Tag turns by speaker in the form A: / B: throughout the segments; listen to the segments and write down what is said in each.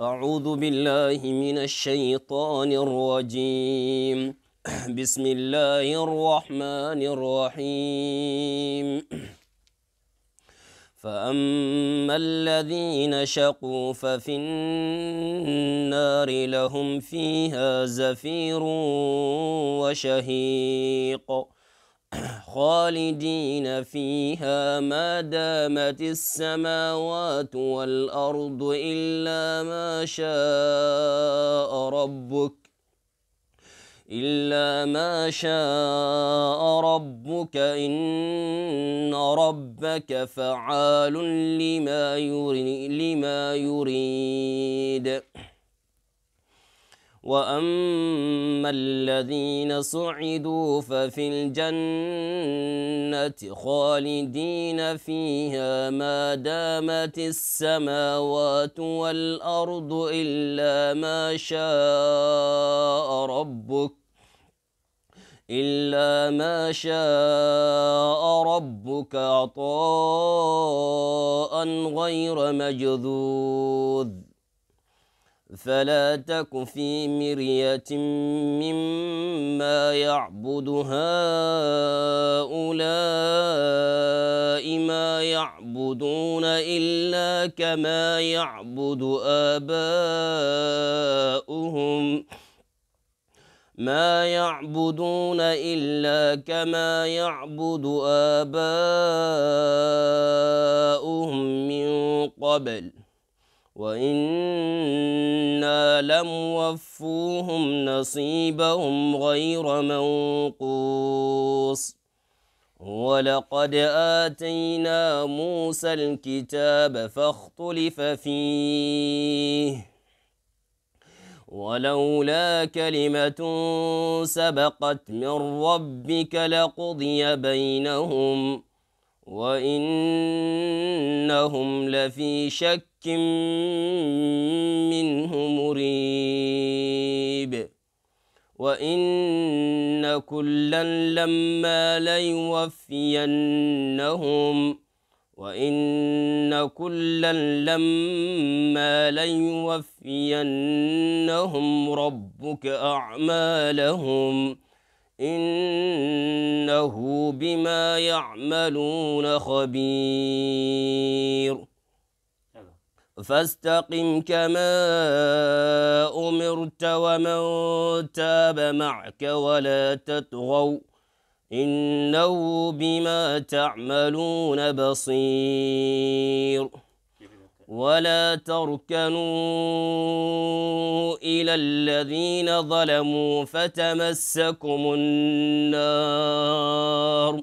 A: أعوذ بالله من الشيطان الرجيم بسم الله الرحمن الرحيم فأما الذين شقوا ففي النار لهم فيها زفير وشهيق خالدين فيها ما دامت السماوات والأرض إلا ما شاء ربك إلا ما شاء ربك إن ربك فعال لما يريد, لما يريد واما الذين سعدوا ففي الجنه خالدين فيها ما دامت السماوات والارض الا ما شاء ربك إلا ما شاء ربك عطاء غير مجذوذ فلا تك في مرية مما يعبد هؤلاء ما يعبدون إلا كما يعبد آباؤهم ما يعبدون إلا كما يعبد آباؤهم من قبل ۖ وإنا لم وفوهم نصيبهم غير منقوص ولقد آتينا موسى الكتاب فاختلف فيه ولولا كلمة سبقت من ربك لقضي بينهم وإنهم لفي شك منه مريب وإن كلا لما ليوفينهم وإن كلا لما ليوفينهم ربك أعمالهم إنه بما يعملون خبير فاستقم كما أمرت ومن تاب معك ولا تطغوا إنه بما تعملون بصير ولا تركنوا إلى الذين ظلموا فتمسكم النار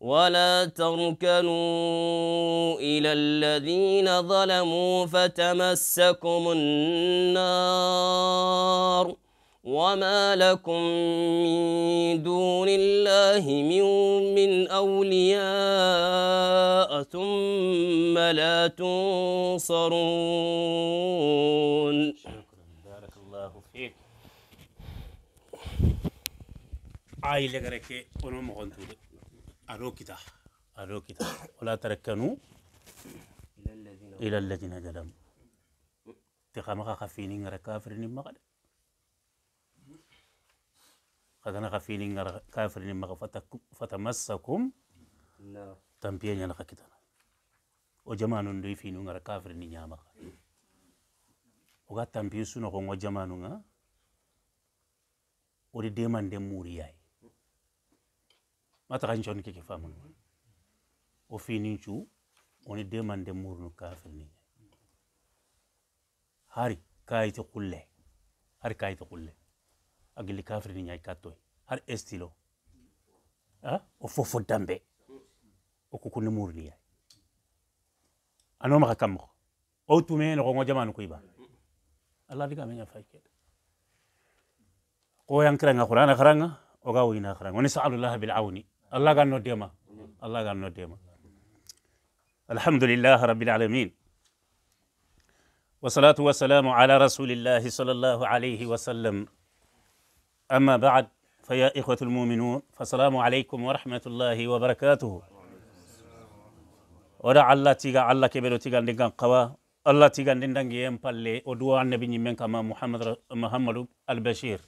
A: ولا تركنوا إلى الذين ظلموا فتمسكم النار وما لكم من دون الله من, من أولياء ثم لا
B: تنصرون بارك الله فيك عائلة كركي ونمغنتولي Arokita. kitaa. Aroo kitaa. Walaa tarakkanuu. Ila alladhiina feeling Tiqama qa qafiini ngara kaafiriin feeling dhe. Qagana qafiini ngara kaafiriin maqa fatamassakum. Tampiya kita. qa kitana. O jamaanu ndu ifiinu ngara nyama. nyaama qa. Oga tampiyu sunu qongo jamaanu nga. Odi deemande muuriyaay. mataxañ con keke famun o finin woni demande murnu kafir ni hari kayite kulle hari kayite kulle a gilli kafir ni ñay kattoy har estilo a o fofo dambe o kukunni murni ano anomaxa kammoxo o tume noxongo jamanu koy ba alla diga meña fay kede qoyankiranga xurana xaranga oga woyina xaranga woni saalullaha bilawni الله قال نوديما الله قال نوديما الحمد لله رب العالمين والصلاة والسلام على رسول الله صلى الله عليه وسلم أما بعد فيا إخوة المؤمنون فسلام عليكم ورحمة الله وبركاته ودا الله تيغا الله كبير تيغا ندغان قوا الله تيغا ندغان يمبالي ودوا النبي من كما محمد محمد البشير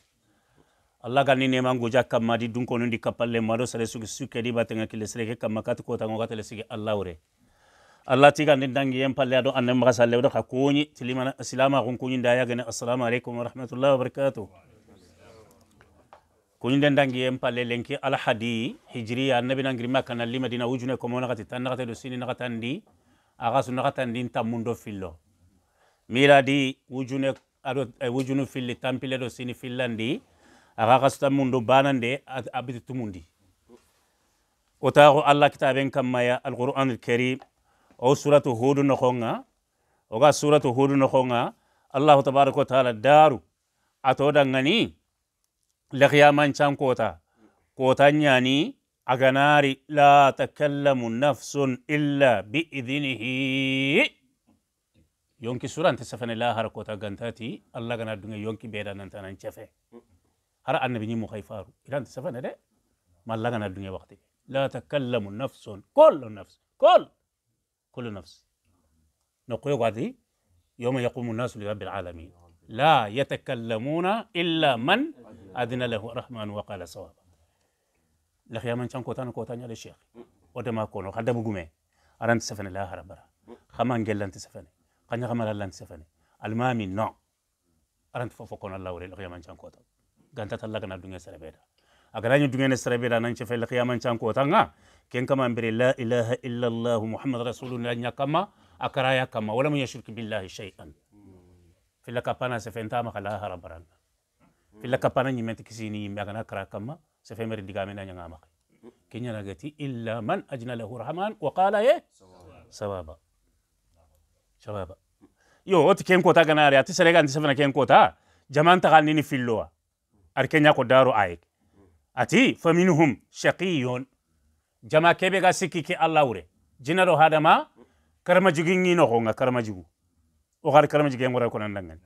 B: allah ga kamadi nema goja kamma di dun konundi kappalle mado sere suki sukkedi batenga kille sereke kamma kati kotango katele sigi allah wure allah tiga ni dangi yen palle ado anne maga salle odo ka koñi tilimana silama kun koñi da yagene assalamu aleykum warahmatullahi wabarakatuh kuñi den dangi yen palle lenki alhadi hijriya annabi nangiri makkana li madina wujune komo nakati tan nakate do sini nakatandi aga su nakatandi tammundo fillo miradi wujune ado wujunu filli tampile do sini fillandi aga kasta mundu banande abititu mundi otago allah kitaben kammaya alquran alkarim o suratu hudu nokonga oga suratu hudu nokonga allahu tabaraka wa taala daru atoda ngani lakhiyaman can kota kota nyani aganari la takallamu nafsun illa biidinihi yonki surante safane lahar kota gantati allah gana dunge yonki bedanantanan cefe mm. هر أن مو خايف ارو اذا سفنا ده ما لغنا الدنيا وقتي لا تكلم نفس كل النفس كل كل نفس نقول قادي يوم يقوم الناس لرب العالمين لا يتكلمون الا من اذن له الرحمن وقال صواب لخ يا من كان كوتان كوتان يا الشيخ ودما كونو خدم غومي ارانت سفن لا هربرا خمان جلنت سفن خني خمال لنت سفن المامي نو نعم. ارانت فوفو كون الله وري لخ من كان كوتان ganta talla kana dunga serebeda agananya dunga serebeda nan chefe la qiyaman chan ko tanga ken kama mbere la ilaha illa allah muhammad rasulullah kama akaraya kama wala mun yashrik billahi shay'an filla kapana se fenta ma kala harabaran filla kapana nyimenti kisini yimbe agana kara kama se fe meri digame na nyanga ma kenya nagati illa man ajna lahu rahman wa qala ye sawaba sawaba yo oti ken kota ganare ati serega ndi sefana ken kota jaman ar kenya ko daru ayek ati faminhum shaqiyun jama kebe ga sikki ke allah wure jina hadama karma jugi ngi no nga karma jugu o gar karma jugi ngore ko nan dangan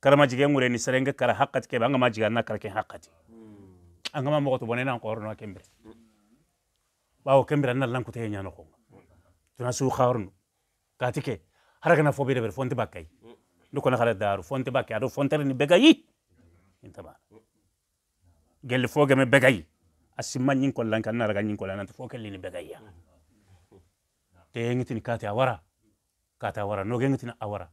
B: karma jugi ngure ni serenga kara haqqat ke banga ma jiga na kar ke haqqati angama mo to bonena ko horno kembe bawo kembe nan lan ko te nyano ko tuna su kharnu katike haragana fobi be de fonte bakkai ndu ko na khala daru fonte bakkai ado fonte ni begayi intaba gelle fogeme begay a simma ñinkollan kan naraga ñinkolla nanti fo kellini begayya te yengitini kati a wara kati a wara noge yengitini a wara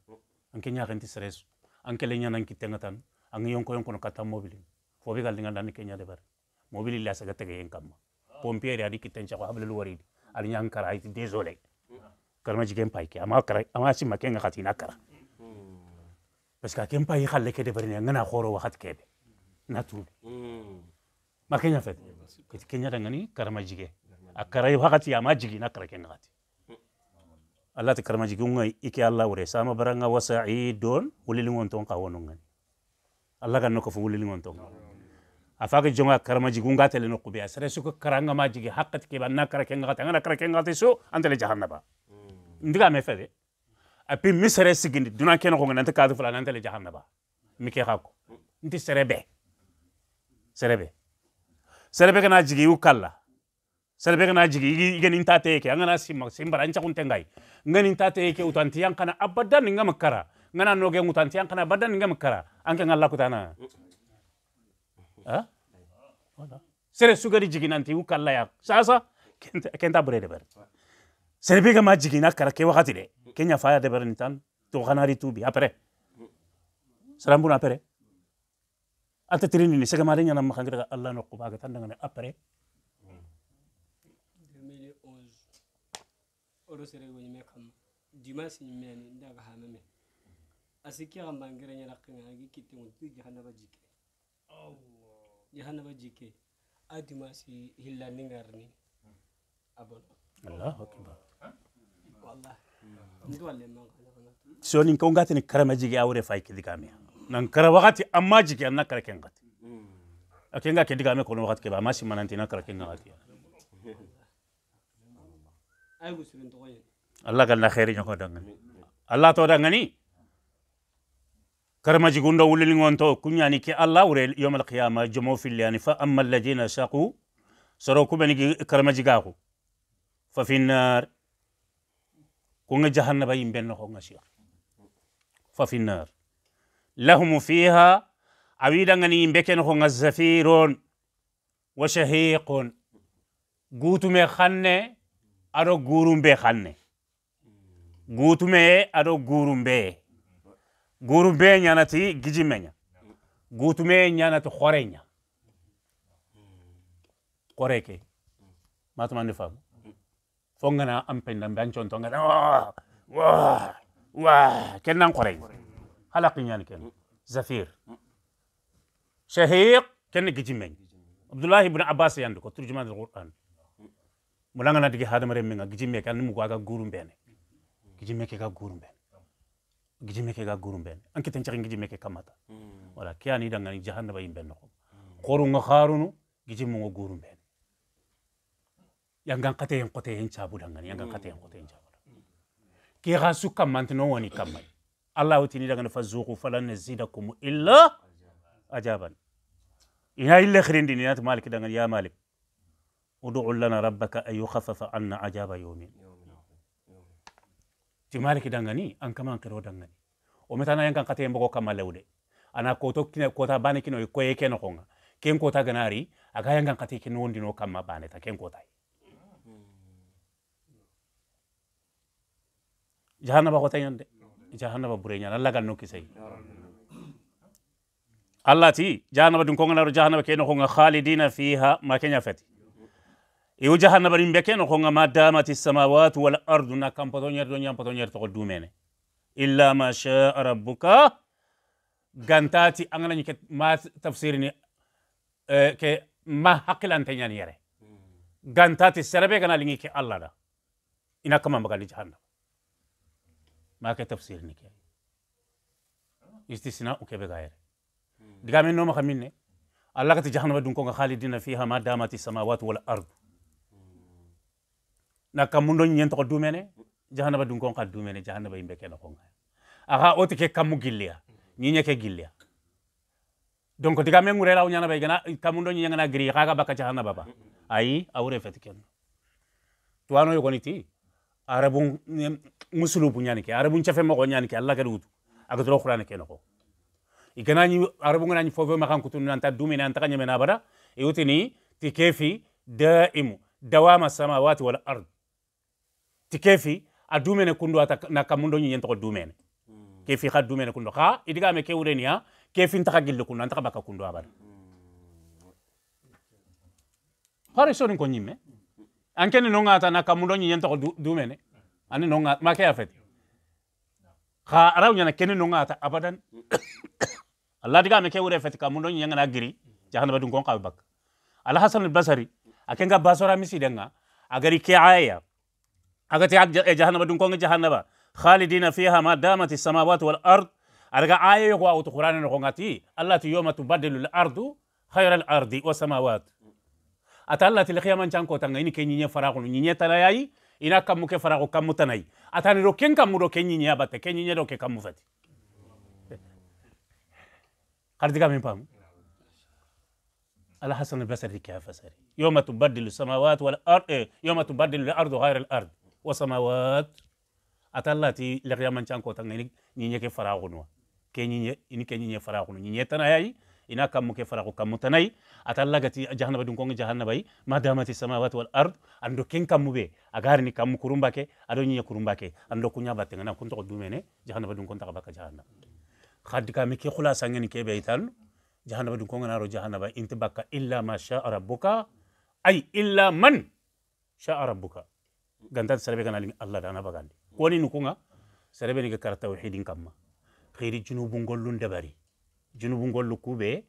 B: stress anke le ñanan kittenga tan ange yonko yonkono katta mobili fo be gallinga ndani keña de bari mobili la saga tege yen kamma pompiere adi kitten cako hablelu waridi ari ñan kara ayti désolé karma jigen payke ama kara ama simma kenga xatina kara parce que ken payi xalle ke de bari ne ngana xoro waxat kebe na tuubi mm ma kenya fet kiti kenya dangani karama jige akara wakati ya majigi na kara kenya gati Allah ta karama jigi unga ike Allah wure sama baranga wasaidun ulilingon ton kawono ngani Allah kan noko fulilingon ton afaka jonga karama jigi unga tele no kubiya sare suko karanga majigi hakkat ke banna kara kenya gati ngana kara kenya gati so antele jahannaba ndiga me api misere sigindi duna keno ko ngana ta fulana antele jahannaba mike hakko serebe serebe serebe kana jigi yu kalla serebe kana jigi igen inta teke angana simba simbara ancha kun tengai ngani inta teke utanti yang kana abadan ninga makara ngana noge utanti yang kana abadan ninga makara anke ngalla tana. ha sere sugari jigi nanti yu ya sasa kenta kenta bure de ber serebe kama jigi na ke wakati de kenya faya de ber nitan to kanari Apere. apre serambun apere. ata tirini ni sega mari nyana makhangira ga Allah no kuba ga tandanga ni apare
A: oro sere go nyime kham dima ni me asiki ga mangira nyara kinga gi kiti mo ti jike Allah ya jike a dima si hilla Allah akbar
B: Allah ndo alle no ga na so ni konga tani karama jike awre fai kidi nan kara wakati amma jiki an na kara ken gati a ken ga ke diga me kono wakati ke ba amma simma nan tina kara ken gati Allah gal na khairi nyoko dangani Allah to dangani كرما جيغوندو ولين وانتو كنياني كي الله وري يوم القيامه جمو في اللياني فاما الذين شقوا سروكو بني كرما جيغاكو ففي النار كون جهنم يمبن هو ففي النار لهم فيها أويلا غني يمبكن خون الزفير وشهيق قوتم خنة أرو قورم بخنة قوتم أرو قورم به قورم به نانتي جيجمنا قوتم نانتي خورينا خوريكي ما تمان نفهم فونغنا أمبن لنبان شون تونغنا واه واه واه آه، كنان خورينا Halakinya يعني Zafir, زفير شهيق gijimeng, جيمين عبد Abbas بن عباس يندك ترجمان القران mulanga na digi hadamare menga gijime ka nimu ga gurum bene gijime ke ga gurum bene gijime ke ga gurum bene an kitan chakin gijime kamata wala ke dangan ni jahannaba yimbe no qoru nga kharunu gijimu ngo gurum yangan kate yang kote yang cabu danga yangan kate yang kote yang cabu ki ga suka mantino wani allah wotini dagana fazuku falan nazidakum illa ajaban ina ille khirindini nati malik dagana ya malik ud'u lana rabbaka an yukhaffafa anna ajaba yawmin ti malik dangani an kama an kero dangani o metana yankan kate mbogo kama lewde ana koto kina kota bane kino koye keno konga ken kota ganari aga yankan kate kino wondino kama bane ta ken kota jahannaba kota nyande jahannaba bureñan allah gal nokki sayi allah ti jahannaba ɗum koganaro jahannaba keno koga khalidina fiha ma keña fati iwo jahannaba ɗum be keno koga ma damati samawatu wal ardu na kampatoñer ɗo ñampatoñer toko dumene illa ma shaa rabbuka gantati anganañi ke ma tafsirini ke ma hakkilante ñani yere gantati serebe gana liŋi ke allah da ina kamambagandi jahannaba maka tafsir ni kay istisna uke be gaire diga men no ma khaminne allah ka jahannama dun ko nga khalidina fiha ma damati samawati wal ard na kamundo nyen to dumene jahannama dun ko nga dumene jahannama imbe ke na ko nga aha oti ke kamu gilia nyinye ke gilia donc diga ngure law nyana bay gana kamundo nyenya na gri kaga baka jahannama baba ai awre fetiken tuano yogoniti arabu eh, musulu punyani ke arabu chafe mo nyani ke allah ka dutu agatro ke no iganani arabu ngani fofo ma kan kutun nan ta dumi nan ta kanya mena bada yutini tikefi daimu dawama samawati wal ard tikefi adumene kundo ata na kamundo nyen to dumene hmm. kefi kha dumene kundo kha idiga me kewrenia kefi ntaka gillo kundo ntaka baka kundo abada hmm. Pare sonin ko nyimme anke ni nonga na kamundo nyen to du mene ani nonga ma ke afet kha araw nyana keni nonga ta abadan allah ke wure fet kamundo nyen na giri jahan kon ka bak al hasan al basri akenga basora misi denga agari ke aya agati jahan badun kon jahan khalidina fiha ma damat as wal ard araga aya ko auto qur'an no ngati allah tu yawma tubaddalu ardu khayra al ardi was samawati atala tilekhia manchanko tanga ini kenyinye farako nyinye talayai ina kamuke farako kamutanai atani roken kamuro kenyinye abate kenyinye roke kamufati kardika mimpam ala hasan basari kya fasari yoma tubaddilu samawati wal ard yoma tubaddilu al ardu ghayra al ard wa samawat atala tilekhia manchanko tanga ini nyinye ke farako no kenyinye ini kenyinye farako nyinye tanayai ina kammu ke faraqu kammu tanai atallagati jahannaba dun konga jahannabai madamati samawati wal ard ando ken kammu be agarini kammu kurumba ke ado nyinya kurumba ke ando kunya batenga na kunto dumene jahannaba dun konta baka jahannaba khaddi kame ke khulasa ngani ke beitan jahannaba dun konga naro jahannaba inta baka illa ma sha rabbuka ay illa man sha rabbuka gantat sarbe kana limi allah dana bagandi koni nukunga sarbe ni ke karata tauhidin kamma khiri junubun gollun dabari junubungollu kuɓe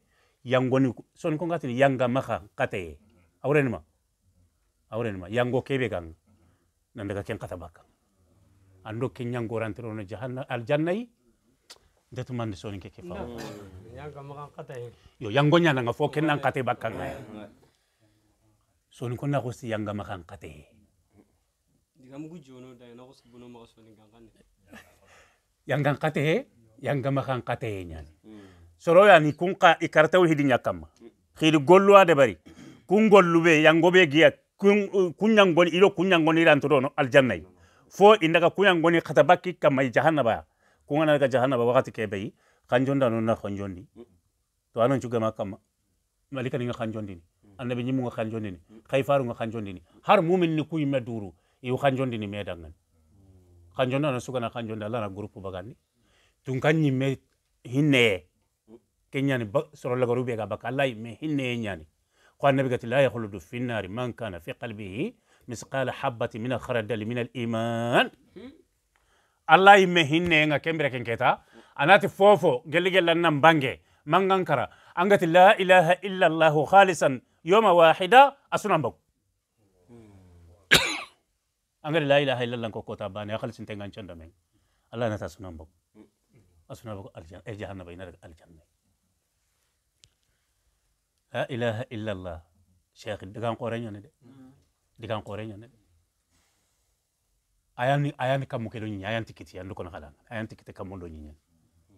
B: yangoni son ko ngati yanga maha ma, awren ma, yango keɓe ganga nandaga ken kata bakka ando ken no jahanna al aljannayi ndetumande soni keke fa yo yango nga fo ken nan kate Di son ko naxosi yanga maha kate yangan kate yangama xan kate nya soro yani kun ka ikar tawhidi nyakam khiri golluwa de bari kun gollube yangobe giya kunyangoni uh, ilo kunyangoni ran todono aljannai fo indaga kunyangoni khatabaki kamai jahannaba kungana ga jahannaba wakati kebei kanjonda nonna kanjondi to anon chugama kama malika ninga annabi nyimu nga kanjondini khayfaru har mumin ni kuyima duru i kanjondini medangan kanjonda no sugana kanjonda lana groupe bagani tun kan nyimme hinne kenyani sorolla gorube ga bakallai me مهين nyani قال النبي قال لا يخلد في النار من كان في قلبه مثقال حبة من الخردل من الإيمان الله يمهن نينا كمبرة كنكتا أنا تفوفو قل لي قل لنا مبانجي من أنكر أنقت لا إله إلا الله خالصا يوم واحدة أسنا بك أنقل لا إله إلا الله كوكوتا باني أخلص انتنغان شندمين الله نتا أسنا بك أسنا بك الجنة الجهنم بين الجنة la ilaha illallah sheikh digan qore ñone de digan qore ñone de ayani ayani kam ke do ñi ayanti andu kono halan ayanti kiti kam do ñi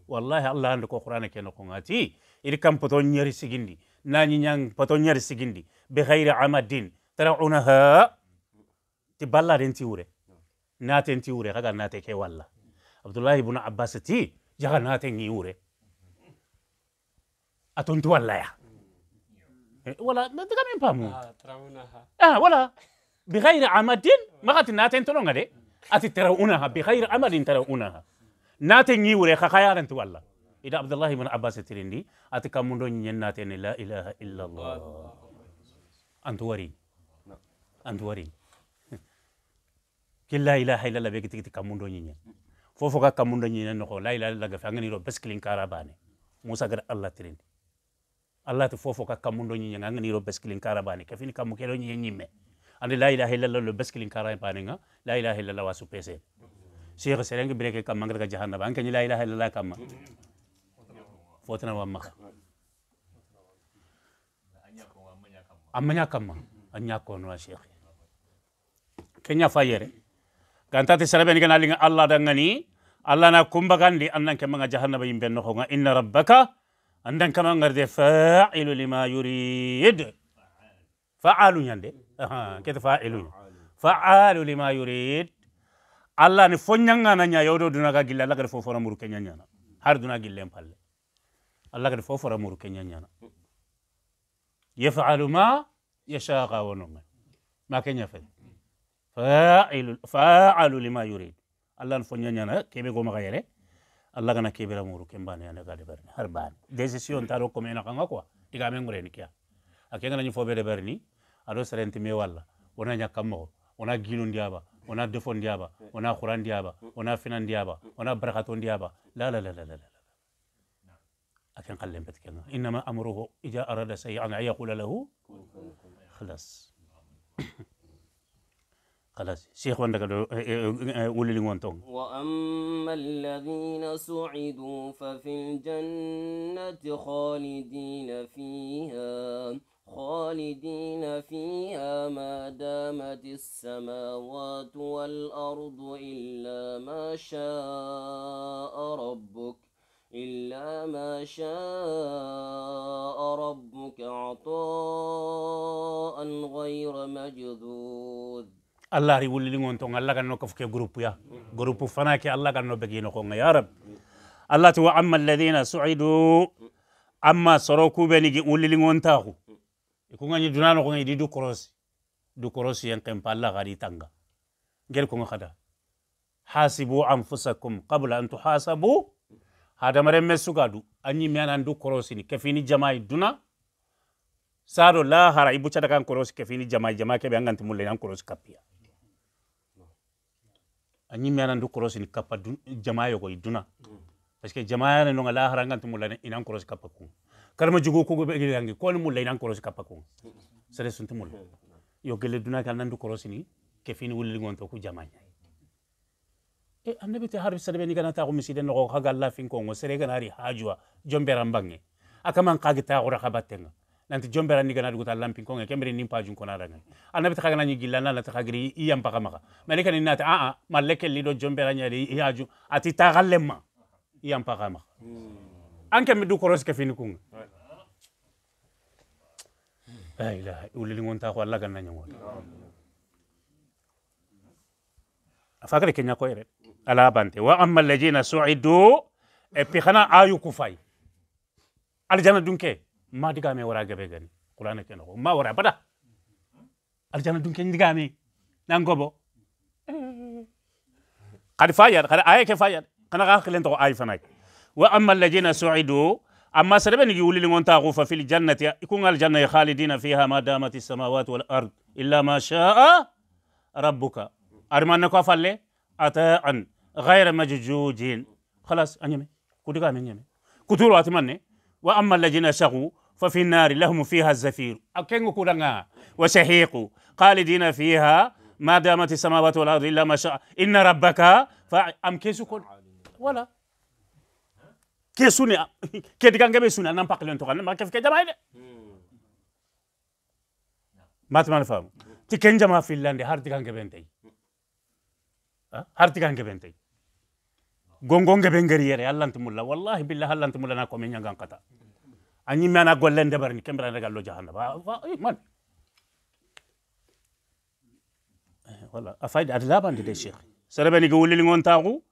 B: wallahi allah andu ko qur'ana ke no ko ngati iri kam poto ñeri sigindi nani ñang poto ñeri sigindi bi ghairi amadin taraunaha ti balla den ti wure naten ti wure kaga nate ke walla abdullahi ibn abbas ti jaga naten ñi wure atontu walla Eh, wala ndagamen paamu ah, ah, wala bigayri amadin magati naten tononga de ati tarawunaha bigayri amadin tarawunaha naten yiwure kakayaranti walla ida abdullahi ibn abbas tirindi ati kamundo ñennatene la ilaha illa allah antu wari antu ki la ilaha illa allah be gitigiti kamundo ñiñen fofo kamundo ñinen noxo la ilaha illa gafe anganiro beskilin kara musa gada allah tirindi allah tu fofo ka kamundo nyi nyinga ngani ro beskilin karabani ka fini kamu kelo nyi nyime ande la ilaha illallah lo beskilin karabani nga la ilaha illallah wasu pese sheikh serengi breke kam mangra jahannaba anke la ilaha illallah kam fotana wa makh amanya kam anya kono sheikh kenya fayere gantati sarabeni kana linga allah ngani allah na kumbagandi annan kemanga jahannaba yimbe no inna rabbaka andan kama ngarde fa'ilu lima yurid fa'alu nyande aha kete fa'ilu fa'alu lima yurid allah ni fonyanga na nya yodo ga gilla allah fofora muru kenya nyana har duna gille mpalle allah kada fofora muru kenya nyana yaf'alu ma yasha qawnu ma kenya fa fa'ilu fa'alu lima yurid allah ni fonyanga na kebe go magayere الله غنا كبيرة مورو كم بان يعني قال بيرني هر بان ديزي سيون تارو كم ينا كانغا كوا ديكا مين غرين كيا أكين غنا نفوا بيرني بيرني أرو سرنتي مي والا ونا نيا كمغو ونا جيلون ديابا ونا دفون ديابا ونا خوران ديابا ونا فنان ديابا ونا بركاتون ديابا لا لا لا لا لا لا أكين قال لهم بتكين إنما أمره إذا أراد سيئا أن يقول له خلاص خلاص شيخ عندك آه، آه، آه، قول لي
A: وأما الذين سعدوا ففي الجنة خالدين فيها خالدين فيها ما دامت السماوات والأرض إلا ما شاء ربك إلا ما شاء ربك عطاء غير مجذوذ
B: allah ri wullilingon ton allah ganno ko fuke groupe ya groupe fanaki allah ganno begino ko ya rab allah to wa amma alladhina su'idu amma soroku benigi wullilingon taku ikunganyi dunano ko ngi du korosi du korosi yang kempa allah gari tanga ngel ko ngada hasibu anfusakum qabla an tuhasabu hada mare mesugadu anyi miana ndu korosi ni kefini jamaa duna sado la hara ibu chadakan korosi kefini jamaa jamaa kebe anganti mulle nan korosi kapia a mi anan du korosi ni kapa jama yogo iduna parce jama yana no ngala haranga tu inan korosi kapa ku karma jugo ko be gele ko ni mulai inan korosi kapa ku sere suntu mul yo gele duna kan nan korosi ni ke fini wulli ku jama nya e annabi te harbi sere be ni gana ko miside no ko haga la sere gana ri hajwa jombe akaman kagi ta ora nanti jombera ni ganadu ta lampin ko ngeke mbere nimpa jun kona daga anna bita kana ni gilla na lata kagiri iyam paka maka malika ni nata a a maleke lido jombera nyari iyaju ati ta tagalema iyam paka maka hmm. anke mi du koros ke fini kunga hmm. la ilaha ulil ngonta ko alaga ganna nyango hmm. afakare kenya ko ere ala bante wa amma alladhina su'idu e pi khana ayu kufai aljana dunke ما دقامي ورا جبه جن قرآن كنا ما ورا بدا الجنة دون كن دقامي نانقبو نعم، قد فاير قد آية كفاير قنا لين انتو آية فناك وأما الذين سعدوا أما يقول لي لمن تغوف في الجنة يكون الجنة خالدين فيها ما دامت السماوات والأرض إلا ما شاء ربك أرمان نكو أتى أتاعا غير مججوجين خلاص أنيمي كدقامي أنيمي كتور واتمني وأما الذين شغوا ففي النار لهم فيها الزفير أكينغو وشهيق خالدين فيها ما دامت السماوات والأرض إلا ما شاء إن ربك فأم كيسو كون ولا كيسوني كيدي كان جابي سوني أنا مبقى لين تقال ما كيف كده ما تمان فهم تكن جماعة فيلاندي هارتي كان انتي أه؟ هارتي كان جبنتي gongong gabengeri yere allantu mulla wallahi billah allantu mulla na ko men nyangan kata anyimmana golle ndeɓarni kemɓirane gallo jahannaba eh, man eh, voilà a fayde ada labande de cheikh so reɓeni ko wullil gontaku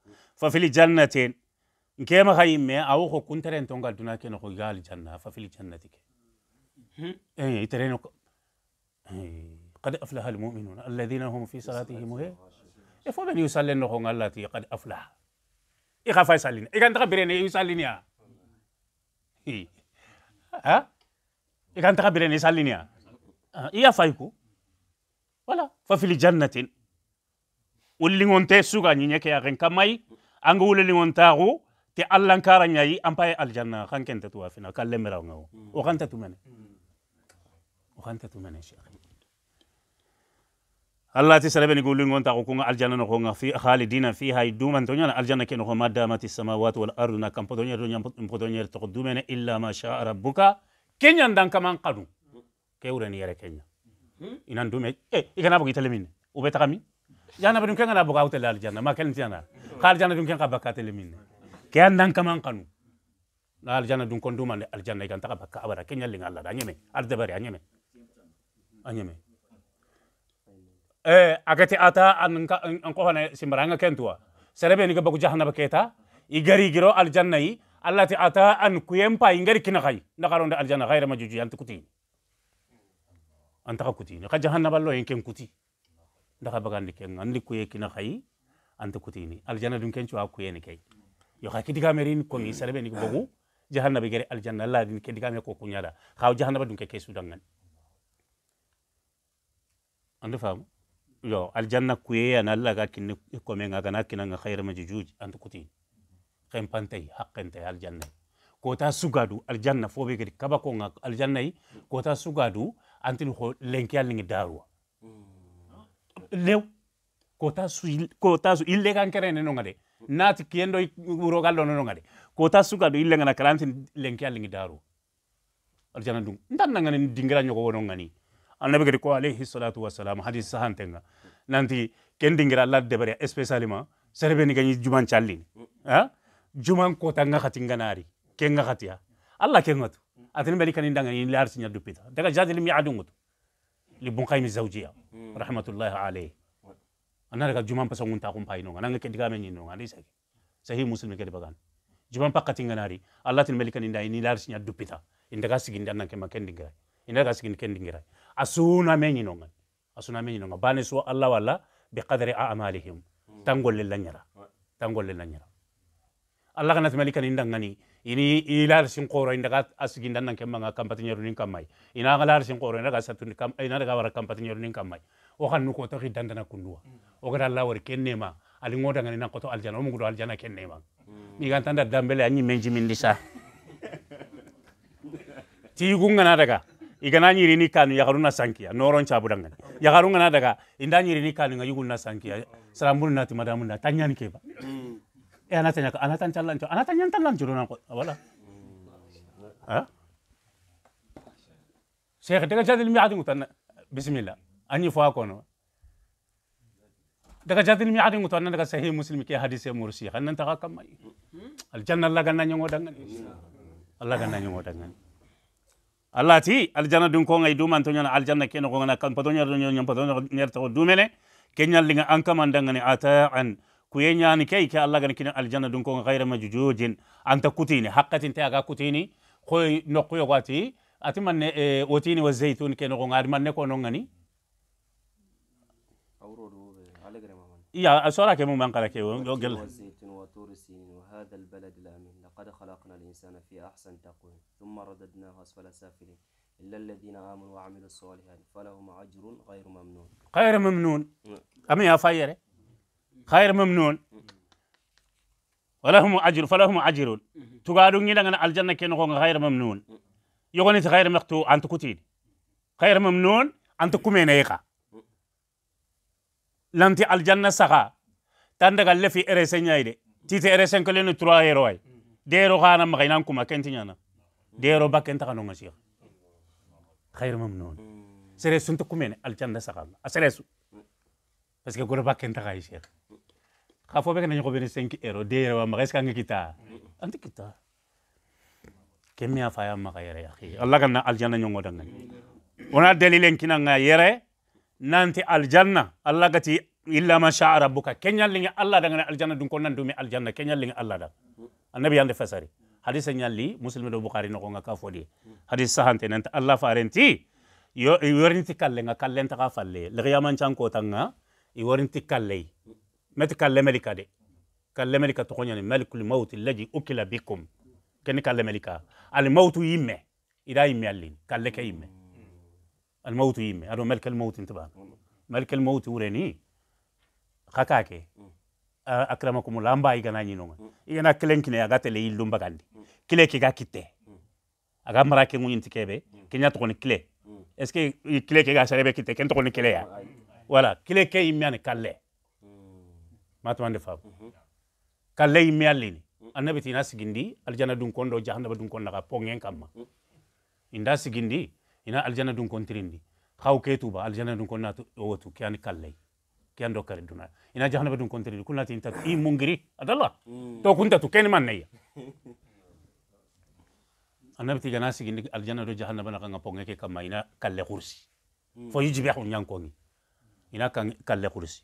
B: fafili jannaten nkema ha yimme awo ko kunteren to ngal duna kene ko gaali janna fafili jannati ke eyi tereno قد أفلح المؤمنون الذين هم في صلاتهم هي يفوض أن نخون التي قد أفلح إخافا يسلن إخان تخبرين يسلن يا ha ikantaka birene sallinia iya fayku wala fa fil jannatin wulliŋonte suga ñiñeke yaxen kammayi anga wuleliŋontaxu te allankara ñayi anpaye aljanna xan kente tuwa fina kan lemeraŋawo o xanta tumene o xanta tumene cheikh allah ti sarebe ni ko lingon ta ko ko aljanna no ko fi khalidina fiha iduma to nyana aljanna ke no ko madamati samawati wal ardu na kampo to nyero nyam to nyero to dumene illa ma sha rabbuka kenyan dan kaman qadu ke wure ni yere kenya inan dume e igana bo gitale u be takami jana bin kenga na bo gawte lal ma ken tiana khal janna dun kenga bakate le ke andan kaman qanu na aljanna dun kon dumane aljanna igan taka bakka abara kenya linga allah da nyeme arde anyeme anyeme eh agati ata an an qofana simbaranga kentua serebe ni gabaku jahannaba keta igari giro aljanna yi allati ata an kuyempa ingari kina khay nakaronda aljanna ghayra majuju antukuti. kuti anta kuti ni jahannaba lo yenken kuti ndaka bagandi ken andi kuye kina kai. kuti ni aljanna dun kencu akuye ni kai yo hakidi kamerin ko ni serebe ni gabaku jahannaba gari aljanna la din kedi kamer ko kunyada khaw jahannaba dun ke kesu dangan anda famu yo aljanna kuye an alla ga kinni kome nga gana kina nga khayra majujuj ant kuti khem pantay haqqente aljanna kota sugadu aljanna fobe gedi kaba ko nga aljanna kota sugadu antin ho lenki alni darwa lew kota su kota su ille kan kere ne nongade nati kiendo uro gallo no nongade kota sugadu ille ngana kalantin lenki alni darwa aljanna dum ndan nga ni dingira nyogo wonongani annabi gadi ko alayhi salatu wassalam hadis sahantenga nanti kendingira allah debere especialement serebeni gani juman challini ha juman kota nga khati nganari ken nga khati allah ken ngatu atini beli kanin danga ni lar sinya dupita daga jadil mi adu li bun qayyim zawjiya rahmatullahi alayhi anna daga juman pasa ngunta kum payino nga nanga kediga men nyino nga ndisa sahih muslim kedi bagan juman pakati nganari allah tin beli kanin dai ni lar sinya dupita indaga sigin nan kema kendingira indaga sigin kendingira asuna meñinonga asuna meñinonga bane so allah wala bi qadri a'malihim tangolle lanyara tangolle lanyara allah kana tamali kan indangani ini ilar sin qoro indaga asigindan nan kemma nga kampati nyaru nin kamai ina galar sin qoro indaga satun kam ina daga wara kampati nyaru nin kamai o kan nuko to dandana kundua o gara allah war kenne ma ali ngoda ngani nan koto aljana mo ngudo aljana kenne ma mi gan tanda dambele anyi menji min disa ti gunga na daga igana nyiri ni kanu ya karuna sankia noron cha ya garunga na daga inda nyiri ni kanu ngayugun na sankia salamun na timadamu na tanyani keba e anatanya ka anatan chalancho anatan nyan lancho dona ko wala
A: mm.
B: ha ah? sehe daga jadil mi adungu tan bismila anyi fua kono daga jadil mi adungu tan daga sehe muslimi ke hadise mursi kan ta kamai mm. al janna laga nanyo dangani allah gananyo dangani allati aljana dun ko ngai duman to nyana aljanna ken ko ngana kan pato nyar nyar pato nyar to dumene ken nyal linga an kam andanga ni ata'an ku yen nyani kay ke allah gan kin aljanna dun ko ghaira majujujin anta kutini haqqatin ta ga kutini koy nokku yogati ati manne e otini wa zaytun ken ko ngad manne ko non ngani يا سؤالك يا مم من قالك يا جل
A: وزيت وترسين وهذا البلد الامين لقد خلقنا الإنسان في أحسن تقويم ثم رددناه أسفل سافلين إلا الذين آمنوا وعملوا الصالحات فلهم أجر غير ممنون
B: غير ممنون أمي يا فايرة غير ممنون ولهم أجر فلهم أجر تقالون أن الجنة كنغون غير ممنون يغني غير مقتو أنت كتين غير ممنون أنت كمين إيقا لانتي الجنة سخا تندق اللي في إرسين يايدي تيتي إرسين كلين تروا يروي dero khana ma kainan kuma kenti ñana dero bakenta kanu ngasiya khair mamnun sere sunta kumene alchanda sakanga asere su parce que gora bakenta kai sheikh khafo be kana nyoko bene 5 euro dero ma kaiska ngi kita anti kita kemia faya ma khaire ya khi allah kana aljanna nyongo dangani ona dalilen kinanga yere nanti aljanna allah gati illa ma sha'a rabbuka kenyallinga allah dangana aljanna dun konnan dumi aljanna kenyallinga allah da النبي عند فساري حديث سنيال لي مسلم دو بخاري نكون كافودي حديث سهانتي نت الله فارنتي يو يورنتي كالي نك كالي نت كافلي لغيا من شان كوتانغا يورنتي كالي مت كالي ملكا دي كالي ملكا تقولي أنا يعني ملك الموت الذي أكل بكم كني كالي ملكا الموت يمه إذا يمي ألين كالي كيمه الموت يمه أنا ملك الموت انتبه ملك الموت وريني خكاكي akramakumullah an b'a yigana ɲinonga i kana kelen kine aga tele i lumbagandi kile ke ga kite aga mara ke ŋuɲinti kebe kenya togoni kile est ce kile ke ga sarebe kite ken togoni kile ya wala kile ke i miyani kalle matumande faamu kalle i miyallini annabi tina sigindi aljana dunkon do jahannaba dunkon naga pongen kamma inda sigindi ina aljana dunkon tirindi xaw ke tuba aljana dunkon na wotu ke ani kalley kian dokari duna ina jahana badun kontri du kuna tinta i mungiri adala mm. to kunta tu ken man neya ana biti gana aljana do jahana bana kanga ponge ke kama ina kalle kursi mm. fo yiji be kongi. ina kan kalle kursi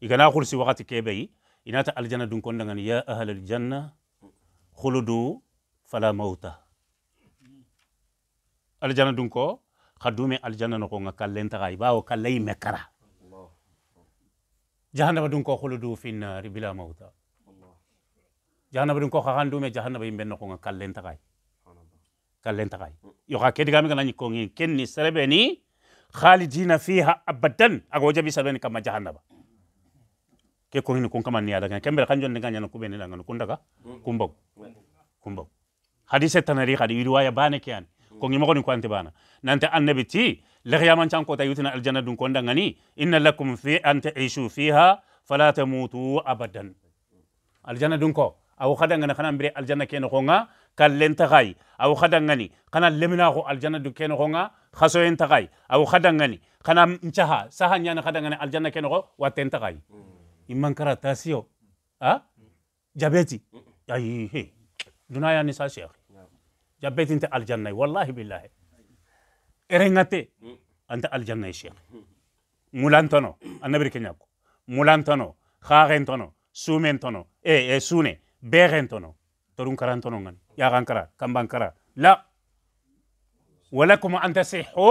B: igana kursi wakati ke bayi ina ta aljana dun konda ngani ya ahlul janna khuludu fala mauta aljana dun ko khadume aljana no ko ngakalenta ga ibao kallei mekara jahannaba ɗum ko huludu fin uh, ribila mauta jahannaba ɗum ko me ɗume jahannaba yimɓe ko kallen takay kallen takay yoka ko ngi ken ni serebe ni khalidina fiha abadan aga wo jaɓi salweni kamma jahannaba ke kohini ko kam ni adagan kembe kan jonde ganyana kubeni ngano kundaga kumbog kumbog hadise tanari kadi riwaya bane kian ko ni ko kwante bana nante annabi ti لغيامان كان كوتا يوتنا الجنة دون كوندا غني إن لكم في أن تعيشوا فيها فلا تموتوا أبدا الجنة دون كو أو خدا غنا خنا بري الجنة كينو خونغا كالين تغاي أو خدا غني خنا لمنا خو الجنة دون كينو خونغا خسو ينتغاي أو خدا غني خنا مشها سهان يانا خدا غني الجنة كينو خو واتين تغاي إمان كرا تاسيو أه جابيتي أي هي دنايا نساسي أنت الجنة والله بالله erengate anta aljanna sheikh mulantono anabri kenyako mulantono khagentono sumentono e e sune berentono torun karantono ngan ya gankara kambankara la walakum anta sihu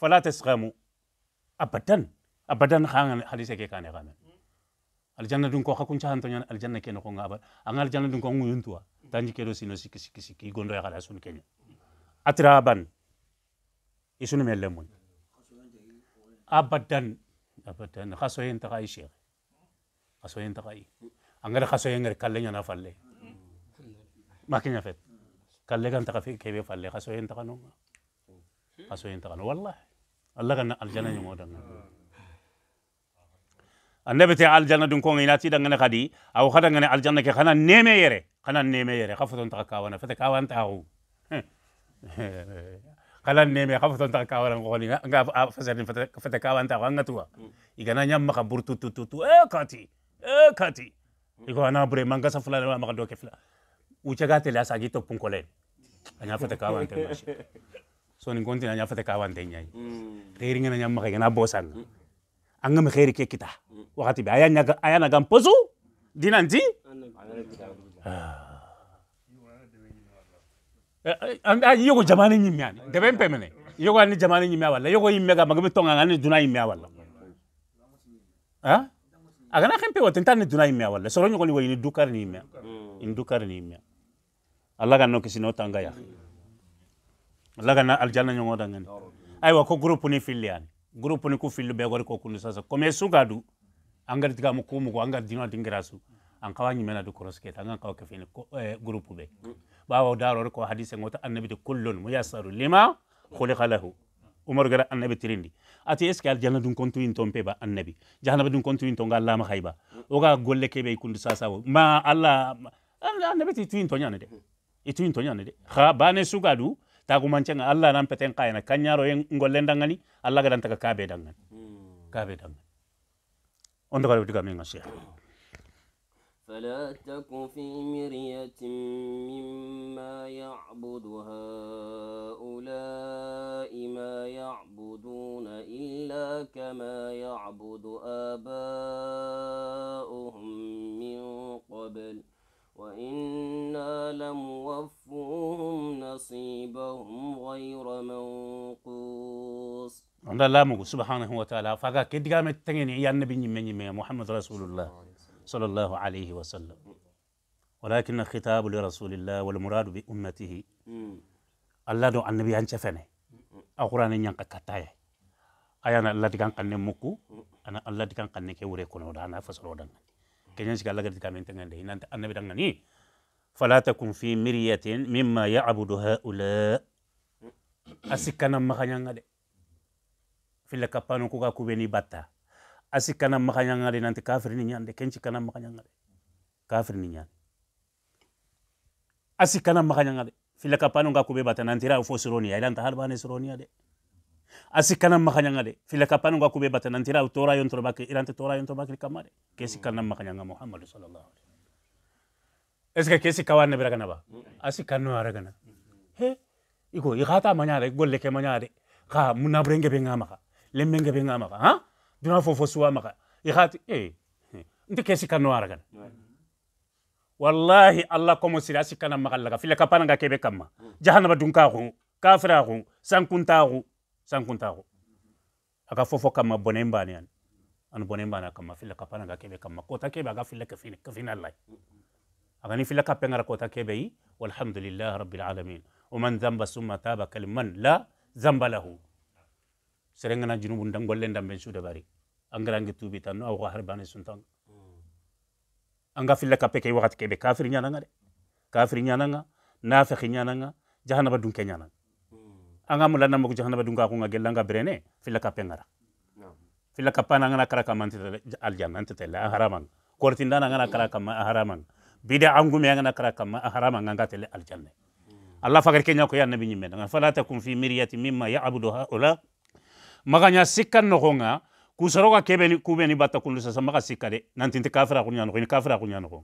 B: fala tasghamu abadan abadan khangan hadise ke kane khana aljanna dun ko khakun cha antonya aljanna ken ko ngaba angal janna dun ko ngun tuwa tanji kero sino sik sik sik gondo ya khala sun kenya atraban يسون ميلمون ابدا ابدا خاصو تقاي شيخ خاصو تقاي انغر غير ينغر كلنا نفلي ما كنا فت كلنا كان تقى في كيف فلي خاصو ينتقى نوم خاصو ينتقى والله الله كان الجنه يمودن النبي تعالى الجنة دون كون يناتي دعنا خدي أو خدنا عن الجنة كخنا نيمة يره خنا نيمة يره خفتون تكاوانا فتكاوان تاو kalan neme ka fa tonta ka wala ngoli nga nga fa fa fete ka wanta wanga tuwa igana nyam maka burtu tu tu tu eh kati eh kati iko ana bre manga sa fulana ma do ke fula uche te la sa gito pun kolen anya fete ka wanta so ni konti anya fete ka wanta nyai reri na nyam maka igana bosan. anga me kheri ke kita wakati be aya nyaga aya gam pozu dinanti ah Eh, eh, eh, yogo jamani ñimmi ani debe n yogo ani jamani ñimmi a yogo yimme magami tonga ngani duna yimme a walla agana xempe wote ntan duna yimme a soro ñogoni wayini dukar ni yimme in ni yimme alla ga no kisino tanga yaxi alla ga na aljanna dangani aywa ko groupe ni filli ani groupe ni ku fillu be gori ko kundu sasa comme suga du angar tiga mu ku mugo angar dino dingira su du korosketa angan kefini groupe be mm bawo darore ko hadise gota annabi te kullun muyassaru lima huliqa lahu umar gara annabi tirindi ati est ce que aljanna dun kontuyin ton pe ba annabi jahanaba dun kontuyin ton ga allama hayba oga golle keɓe e kundu sasawo ma allah annabi ti tuyin to ñane de i tuyin to ñane de ha bane suga du tagumancenga allah nan peten kayana kañaro e gollen dangani allah gadan taga kaɓe dangani hmm. kaɓe dangani on dogara diga min ga
A: فلا تك في مرية مما يعبد هؤلاء ما يعبدون إلا كما يعبد آباؤهم من قبل وإنا وفوهم نصيبهم غير منقوص
B: عند الله سبحانه وتعالى فقا كدقامت تنين النبي نبي محمد رسول الله صلى الله عليه وسلم ولكن الخطاب لرسول الله والمراد بأمته الله دو النبي أن شفنه أقرأ أن ينقى كتاية أيانا الله تكان قن مكو أنا الله تكان قن كوري كونو دانا فسرو دانا كنيش قال لك تكان أنت عندي أنت النبي دعني فلا تكن في مرية مما يعبد هؤلاء أسكنا مخانيان في لكابانو كوكا كوبيني باتا asi kana makhanyangale nanti kafiri ni nyande kenchi kana makhanyangale kafiri ni nyande asi kana makhanyangale fila kapano nga kube bata nantira ufo sironi ya ilanta halbane sironi de asi kana makhanyangale fila kapano nga kube bata utora yontro baki ilanta tora yontro baki kamare kesi kana makhanyanga muhammad sallallahu alaihi wasallam eske kesi kawane biragana ba asi kanu aragana he iko ikhata manyare golle ke manyare kha munabrenge benga maka lemmenge benga maka ha duna fo suwa maka ihati eh, eh nti ke sikano aragan wallahi allah komo sira sikana maka laga fila kapana nga kebe kama jahannama dunka ko kafira ko sankunta ko sankunta ko aka fofo kama bonemba ne an an bonemba na kama fila kapana kebe kama kota kebe aga fila kafina kafina allah agani fila kapengara kota kebe walhamdulillah rabbil alamin ومن ذنب ثم تاب كلمن لا ذنب له serengana junubu ndan golle ndan bari angara ngi tubi tanu no aw ko harbane suntang anga filla kay wakati kebe kafir nyananga de kafir nyananga nafiqi nyananga jahanaba dunke nyananga anga namu mo jahanaba ga ko nga gelanga brene filla kape ngara filla kappana nga kara kamanti aljanna antete la haraman kortindana nga kara kam haraman bida me nga kara kam haraman nganga tele aljanna hmm. allah fakir kenya ko ya nabi nga fala takum fi miryati mimma ya'budu haula maganya sikka nogonga kusaroga kebeni kubeni bata kundu sasa maga sikka de nanti nantinti kafra kunya no ni kafra kunya no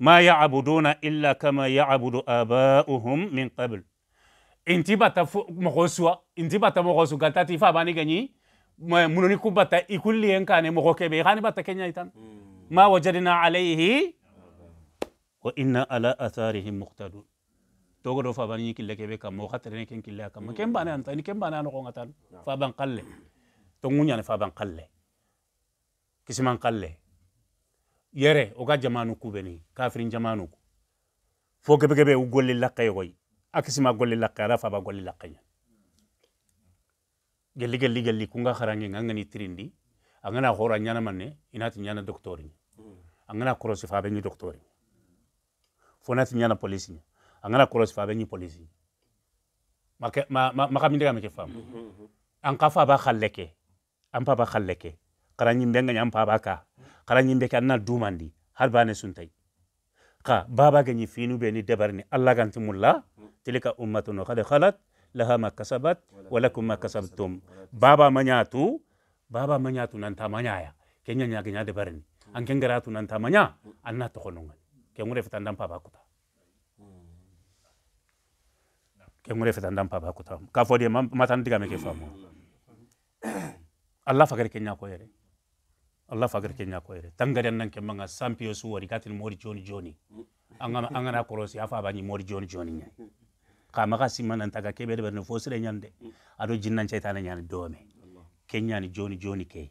B: ma ya'buduna illa kama ya'budu aba'uhum min qabl inti bata mogo suwa inti bata mogo gata ti fa bani gani ganyi munoni kubata ikulli enkane mogo kebe hani bata kenya itan ma wajadna alayhi wa inna ala atharihim muqtadun togo do fabani ñi kille kebe kam mo mm. khatere ne ken kille ya kam mm. ken bana anta ni ken bana no ko ngatan faban qalle to ngunya ne faban qalle kisiman qalle yere o ga jamanu ku beni kafirin jamanu ku fo kebe kebe u golle lakke yoy akisima golle lakke ara faba golle lakke nya gelli gelli gelli kunga kharange ngani trindi angana hora nyana manne inati nyana doktori mm. angana korosi fabe ni doktori fonati nyana polisi a ngana kolosi fa a be ñi polisi maka mindega meke faamu an ka mm-hmm, mm-hmm. fa ba xalle an pa ba xalle ke xara ñimbe ngaña pa ba ka xara ñimbe ke an na dumandi har bane suntay xa baba ge ñi finu be ni debarni alla ganti mulla mm. tilika ummatun qad khalat laha ma kasabat wa lakum ma kasabtum baba mañatu baba mañatu nanta mañaya ke ñaña ge ña debarni mm. an ke ngaratu nanta maña mm. an na toxonongani ke ngure fetandan pa ba kuta ke ngure feta ndampa ba kutam ka fodi matan diga me ke famo allah fakar kenya ko yere allah fakar kenya ko yere tangaren nan ke manga sampio su wari katin mori joni joni
A: anga anga na
B: korosi afa ba ni mori joni joni nya ka maka siman nan taga kebe de no fosire nyande ado jinnan shaytan nyane dome kenya ni joni joni ke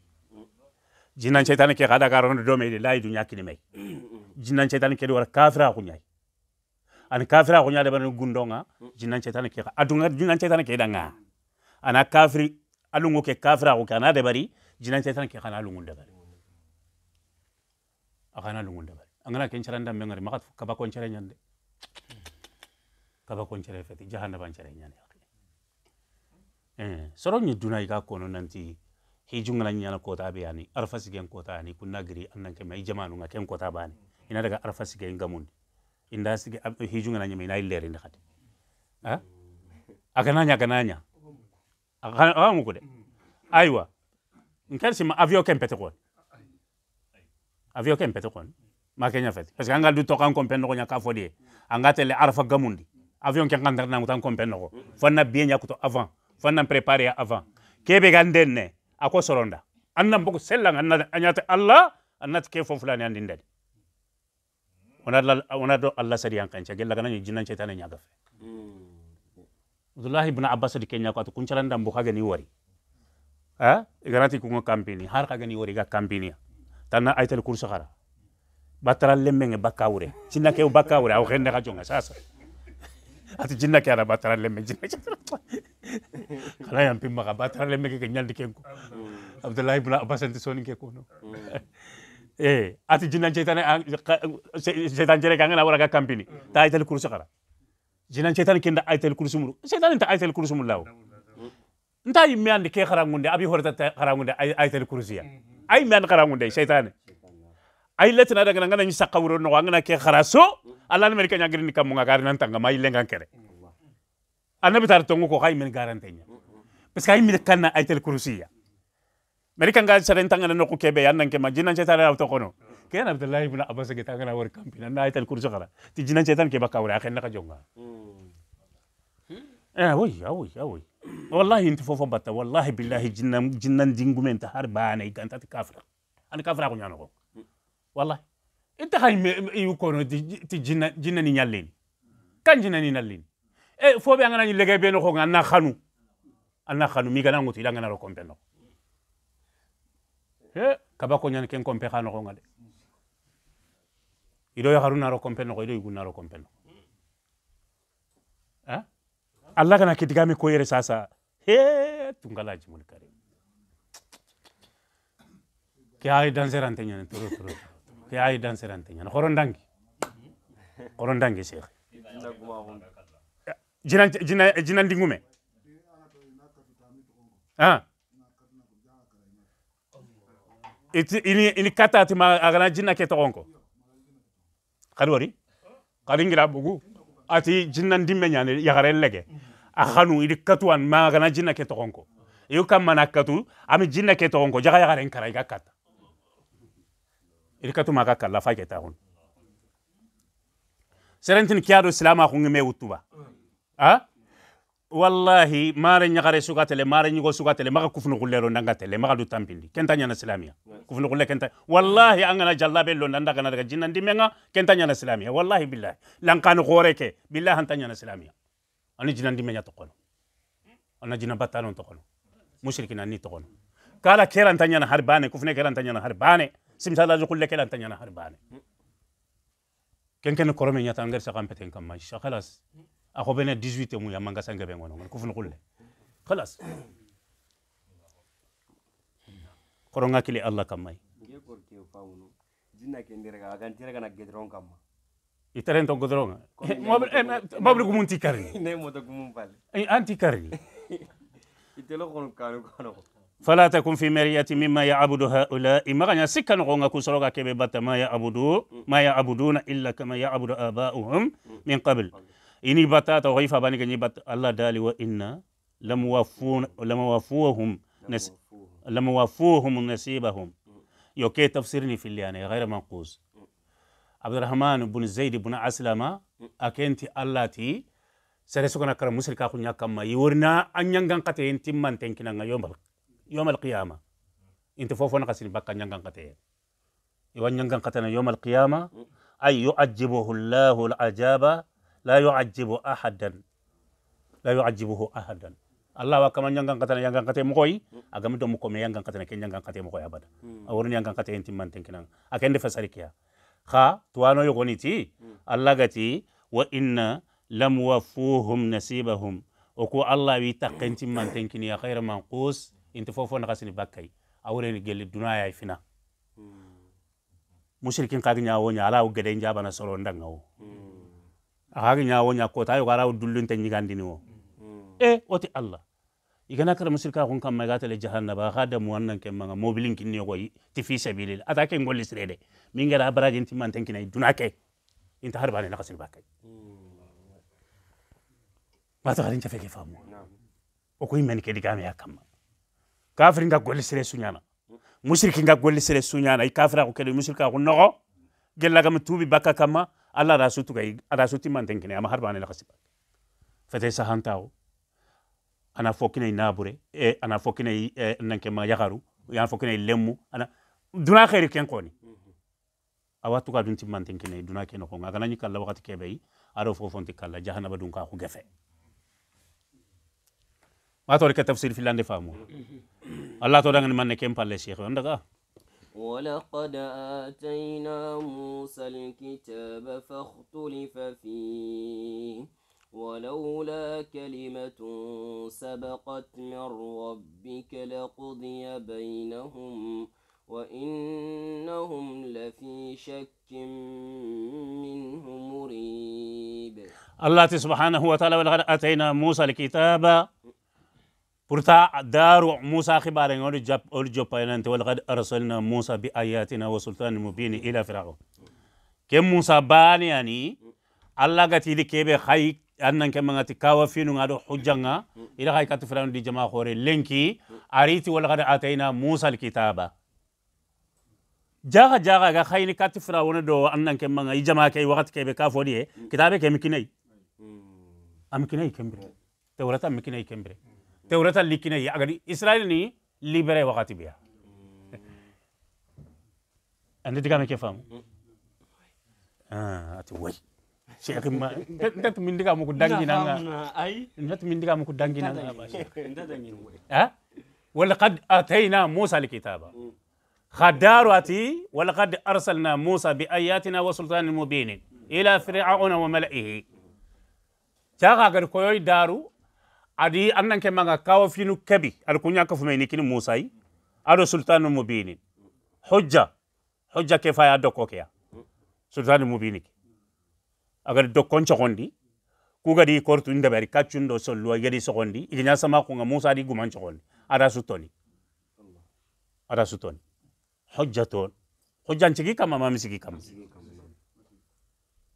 B: jinnan shaytan ke kada garon dome de lay dunya kinimai jinnan shaytan ke wara kafira kunyai ani kafir a nyaade lebanu gundonga jinan cetan ke adunga jinan cetan ke danga ana kafir alungo ke kafira ko kana de bari jinan cetan ke kana alungo de bari akana alungo de bari angana ken dam mengari makat kaba kon chere nyande kaba kon chere feti jahanna ban chere nyande eh soro ni dunai ga kono nanti hijungana nyana kota be ani arfasi gen kota ani kunna giri annan ke mai jamanu ngaken kota bani ina daga arfasi gen gamundi inda sige hijunga nanya mina ille rinda khati ha akananya akananya akamu kude aywa ah. nkal sima avio kempete kon avio kempete kon Ma kenya parce que angal du tokan kompen no nya ka fodi le arfa gamundi avion ken kandar na ngutan kompen no fonna kuto avan. avant prepare ya avan. kebe gandene, ako soronda annam selang sellang anyate allah annata ke fofulani andindade wona do allah sadi yankanca gella gana ñi jinnan ceytane ñaga fe hmm. abdoullahi ibne abbas di kenya ko ati kuncalandambo kagani wari iganati kunga kampini har kagani wari ga kampiniya tanna aytel course xara batara lemmenge bakka wure cinna bakka wure aw xenne xa jonga sasa ati jinna ana batara lemme xana yam batara lemme ke ñaldi ken ko abdoullahi abbas anti sonin kono eh ati jinan chetane shetan jere kanga na wara ga kampini mm. ta aitel kursu kara jinan chetane kenda aitel kursu muru shetan ta aitel kursu muru lawo nta yimme andi ke kharangunde abi horata kharangunde aitel kursiya mm-hmm. ay me andi kharangunde shetane ay letina daga ngana ni sakka wuro no ngana ke kharaso allah ne merika nyagri ni kamunga gari nan tanga mai lengan kere mm-hmm. annabi tar tongo ko hay men garantenya mm-hmm. parce que ay mi kanna aitel kursiya meri kanga saren tanga no ko kebe yan nan ke ma jinan cetan na to kono ke na abdullahi ibn abbas ke tanga na war kampi na aytal kursu kala ti jinan cetan ke baka wara akhen na ka jonga eh woy awoy awoy wallahi inti fofo bata wallahi billahi jinan jinan dingu ta har bana iganta ti kafra an kafra ko nyano wallahi inta hay me yu kono ti jinan jinan ni nyalin. kan jinan ni nyalin. Eh fo be angana ni lege be no ko ngana khanu anna khanu mi gana ngoti danga ro kompe kaba kabako ñani ken kompe xa noxonga de ido yaxaru naro kompe noxo ido yigu naro kompe eh? noxo alla gana kitigami ko yere sasa he tungala jimul karim ke ay danserante ñani toro toro ke ay danserante ñani xoro ndangi xoro dangi cheikh jinan eh, jinan dingume ah ini ini ti agana jinna ke togon ko kadi wari kadi ngira bugu ati jinnan dimme nyane yagare lege a khanu idi katuan ma agana jinna ke togon iyo kam mana katu ami jinna ke togon ko jaga yagare nkara iga kata idi katu maga kala fa ke ta serentin kiyado silama khungi me wutuba a wallahi mare ñagare sugatele mare ñigo sugatele maga kufunuxullero ndangatele maga du tampindi kenta ñana silamiya kufunuxulle kenta wallahi a jallabe londa nda gana daga jinnandimenga kenta ñana silamiya wallahi billahi lankani xoore billahi anta ñana silamiya ani jinandimeña toqono ana jina battalon toqono mushrikina ni toqono kala keranta ñana har bane kufune keranta ñana har bane simsalaji xulle kelanta ñana har bane hmm. kenkene korome ñata ngersa xampeten kamma xaxalas اخو بين 18 مو يا مانغا سانغ بين ونون كفن قله خلاص قرنا كلي الله كماي يترين تو قدرون ما بلغ مونتي كارني انتي كارني فلا تكن في مرية مما يعبد هؤلاء ما مغنى سكن نغونا كسروغا كبي ما يعبدون ما يعبدون إلا كما يعبد آباؤهم من قبل إني توقيف أباني كني بات الله دالي وإنا لم wa لم lamwafun نس لم lamwafuhum nasibahum يوكي تفسيرني في اللي أنا غير منقوص عبد الرحمن بن زيد بن أسلم أكنتي الله تي سري سكنا كرم مسلك كاخو نيا يورنا أن ينغان قتي انت من تنكنا يوم يوم القيامة انت فوفو نقسل بقى ينغان قتي يوم ينغان قتنا يوم القيامة أي يعجبه الله العجابة la yuajibu ahadan la yuajibuhu ahadan allah wa kama nyangan katana yangan katai mokoy agam do muko me yangan katana ken yangan katai mokoy abada awurun yangan katai en timman ten kinan aken de fasari kiya kha tuwano yogoni ti allah gati wa inna lam wafuhum nasibahum oku allah wi taqen timman ten kini ya manqus inta fofo na kasini bakkay awuren gelle dunaya fina mushrikin kaga nyaawo nyaala o gede njabana soro ndangawo mm aga nyawo nyako tayo gara dullun tan wo e oti mm. eh, allah igana kara musirka kun kam maga tele jahannaba ga da mu wannan ken manga mobilin kin ne goyi ti fi sabilil atake ngolli sirede min gara barajin timman tan kinai dunake inta har bane nakasil bakai ma mm. ta garin tafe ke famu o ko imen ke digame ya kamma kafirin ga golli sire sunyana musirkin ga golli sire sunyana i kafira ko kede musirka ko nogo gella gam tubi bakka kamma alla rasutu kai rasuti man tenkine ama har bane lakasi fete sa hantao ana fokine nabure e ana fokine e, nanke ma yagaru e, ana fokine lemu ana duna khairi ken koni mm-hmm. awatu ka dunti man tenkine duna ken ko ngaga nani kala wakati kebei aro fofonti kala jahannaba dun ka ko gefe ma tore ka tafsir filande famu
A: mm-hmm.
B: allah to dangan man ne kem palle sheikh ndaga
A: ولقد آتينا موسى الكتاب فاختلف فيه ولولا كلمة سبقت من ربك لقضي بينهم وإنهم لفي شك منه مريب
B: الله سبحانه وتعالى ولقد آتينا موسى الكتاب برتا دار موسى خبار ورجب ورجب بينانت ولقد أرسلنا موسى بآياتنا وسلطان مبين إلى فرعون كم موسى بان يعني الله قتي لك كيف خي أنن كم كوا في وعدو حجنا إلى خي كت فرعون دي جماعة خوري لينكي أريت ولقد أتينا موسى الكتابة jaga jaga جا خي kati فرعون دو annan كم manga i jama kay wakati kebe ka fodi e kitabe كناي mikinai am kinai kembre te warata mikinai تورتا لكنيا أغادي إسرائيل ني ليبرة وقت بيا أنت تكلم كيف فهم آه أتوي شيخ ما أنت من دقا مكو دانجي نانا أي أنت من دقا مكو دانجي نانا ها ولقد أتينا موسى الكتاب خدار أتي ولقد أرسلنا موسى بآياتنا وسلطان مبين إلى فرعون وملئه تاغا غير كوي دارو adi andan ke manga kawo finu kebi al kunya ka fumeni kini musai ado sultan mubini hujja hujja ke faya doko ke sultan mubini agar kondi kuga kugadi kortu inda bari kachundo sollo yedi sokondi ignya sama kunga musa di guman chokondi ada sutoni ada sutoni hujja ton hujja cigi kama mamisigi kama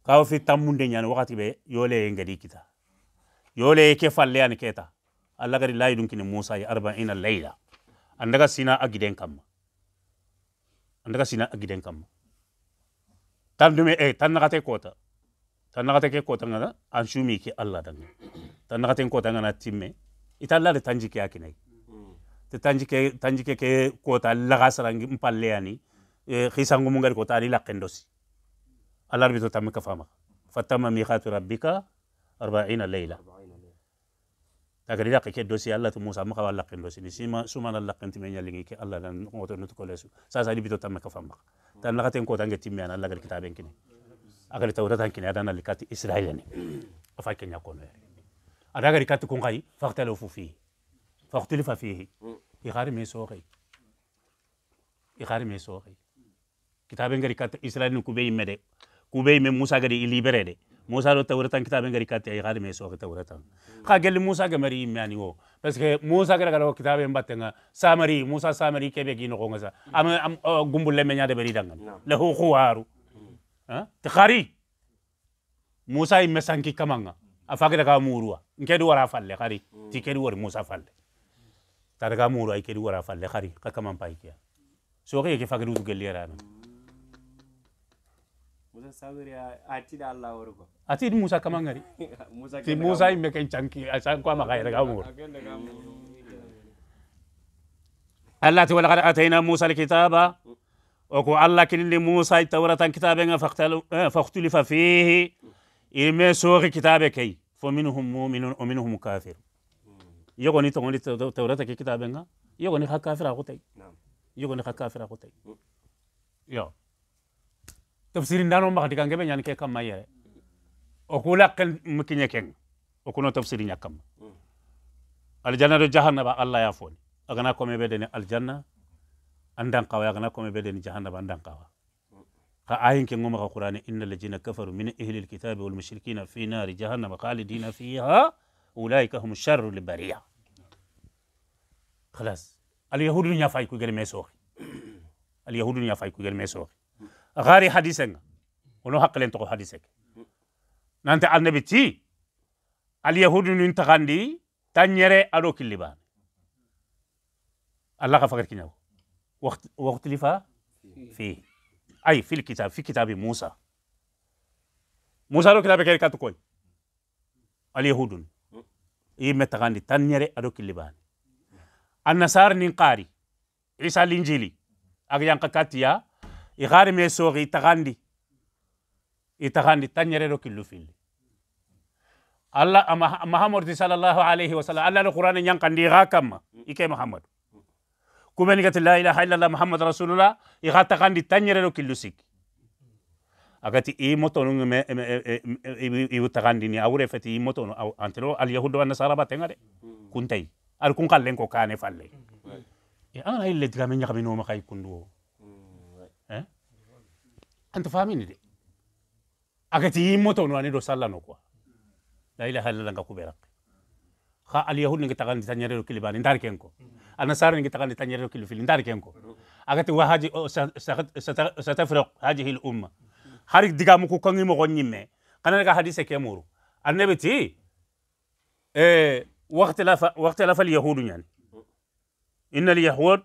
B: kawo fi tamunde wakati be yole ngadi kita yole ke falle an keta allah gari layi dun kini musa ya arba'ina layla andaga sina a giden kamma andaga sina a giden tan dume e tan nagate kota tan nagate ke kota ngana an shumi ke allah danga tan nagate kota ngana timme ita de tanji ke akinai te tanji ke tanji ke ke kota laga sarangi mpalle ani e khisangu mungari kota ali lakendosi allah bito tamika fama fatama miqatu rabbika 40 layla tagari da kake dosi Allah tu Musa maka wala kin dosi sima suma na Allah kanti menya lingi ke Allah dan ngoto nutu kolesu sa sa dibito tamma ka famma tan laka ten ko tange timmi an Allah gal kitaben kini agal tawda tan kini adana likati Israila ni afa kenya kono ada gari kati kun kai faqtalufu fi faqtulifa fihi ikhari me soqi ikhari me soqi kitaben gari kati Israila ni kubei mede kubei me Musa gari ilibere de موسى لو تورتان كتاب غير كاتي اي غالي ميسو في تورتان خا قال موسى كمري يعني هو بس موسى كده قالوا كتاب باتنا سامري موسى سامري كيف يجي نقوم سا ام ام غومبل لمن ياد بري دان نعم. له خوارو ها أه؟ تخاري موسى يمسانكي كمانا افاك ده كاموروا نكدو ورا فال خاري تيكدو ور موسى فال تادغا مورو اي كدو ورا فال خاري كمان بايكيا سوغي كيفاك دو تقول لي رانا
A: ati di Musa kama ngari ti Musa imme
B: ken chanki asan kwa ma khayra gamur Allah ti walaqad atayna Musa alkitaba وكو الله كن لموسى التوراة كتابا فاختلف فيه إلما سوغ كتابك فمنهم مؤمن ومنهم كافر يغني تغني التوراة كتابا يغني خا كافر أخوتي يغني خا كافر أخوتي يا tafsiri ndano makati kange be nyanike kam mayere okula kan mukinye ken okuno tafsiri nyakam aljanna do jahannaba allah ya foni agana ko me bedene aljanna andan kawa agana ko me bedene jahannaba andan kawa ka ayin ke ngoma ka qur'ani innal ladina kafaru min ahli alkitabi wal mushrikina fi nar jahannama khalidina fiha ulaika hum sharru albariya خلاص اليهود نيا فاي كو غير ميسوخي اليهود نيا فاي كو غير ميسوخي غاري حديثنا ونو حق لين تقول حديثك نانت النبي تي اليهود ننتغاندي تنيري أدو كلبا الله غفقر كنيو وقت وقت لفا فيه أي في الكتاب في كتاب موسى موسى رو كتاب كيري كاتو كوي اليهود إيه يمتغاندي تنيري أدو كلبا النصار نين قاري عيسى الإنجيلي أغيان قاتيا i xaari me sooxi i taxandi i taxandi tanñerero killu filli allah mahamadu sallallahu alayhi wa sallam allah no qur'ana ñankandi i xa kamma ike ke mahamadu kubenigati la ilaha illallah muhammadu rasulullah i xa taxandi tanñerero killu sikki agati i motonu e, e, e, iwu taxandini a wure feti i motonu antino alyahudu annasara batenga de kuntayi ari kun xallen ko kane falle angana ille digame ñaxaminoma xay kundu انت فاهمين دي اكتي موتو نواني دو سالا نوكو لا اله الا الله كوبيرك خا اليهود نيجي تغان دي تانيرو كلي بان اندار كينكو أنا سار نيجي تغان دي تانيرو كلي في اندار كينكو اكتي وهاجي ستفرق هذه الامه هارك ديغا مكو كوني مو غنيمه قنا لك حديث كيمورو النبي تي ايه وقت واختلاف اليهود يعني ان اليهود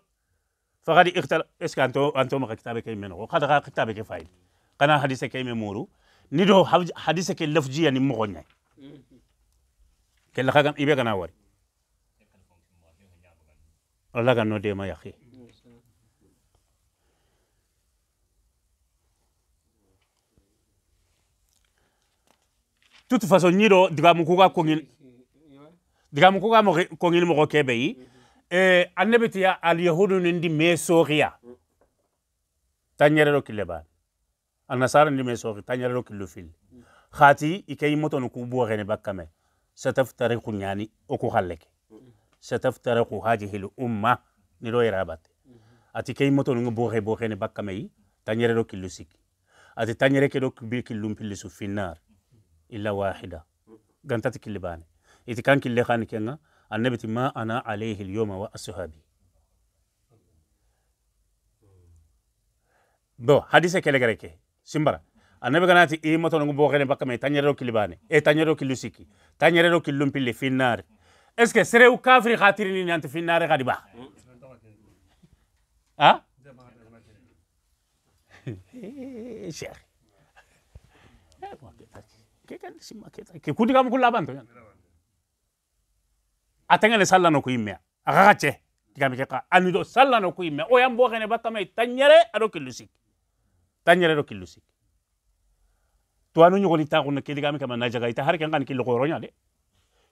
B: فغادي اختل اسك انتو انتو ما كتابك اي منو قد غا كتابك فايد قنا حديث كاي مورو نيدو حديث كاي لفجي يعني مغنى كلا خاغان ايبي كنا وري الله كان نودي ما يخي توت façon نيدو دغامو kuga كونين دغامو kuga mo kogil mogo keɓeyi e eh, annabi ya alyahudu nindi me sooxiya tañerero kille baan annasara ndi me sooxi tañerero killu fil xaati i e kay motonu ku booxene bakkame sataftariku ñaani oku xalleke sataftariku hajihil umma nido yera e ati kay motonu nga booxe booxene bakkame yi tañerero killu sikki ati tañere ke do bir killum pillisu finnar illa wahida gantati kille baane iti e kan kille xaani kenga annabi ma ana alayhi lyoma wa ashabi bo hadise kele ke simbara annabi ganati i moto ngu bokene bakka me tanyero kilibane e tanyero kilusiki tanyero kilumpille finnar est ce que serew kafri khatirini nanti finnare gadi ba ha شيخ كيف كان كيف كنت قام كل لابان atengene sallano ko yimmea e akaxa ce tigami ke xa anido sallano ko yimmea e o yambo gene xene tanyere tanñere aɗo tanyere sik tanñere to anu sik tuwanu ñogoni ke digami kama najaga ita har kan kan xan killi xoroña de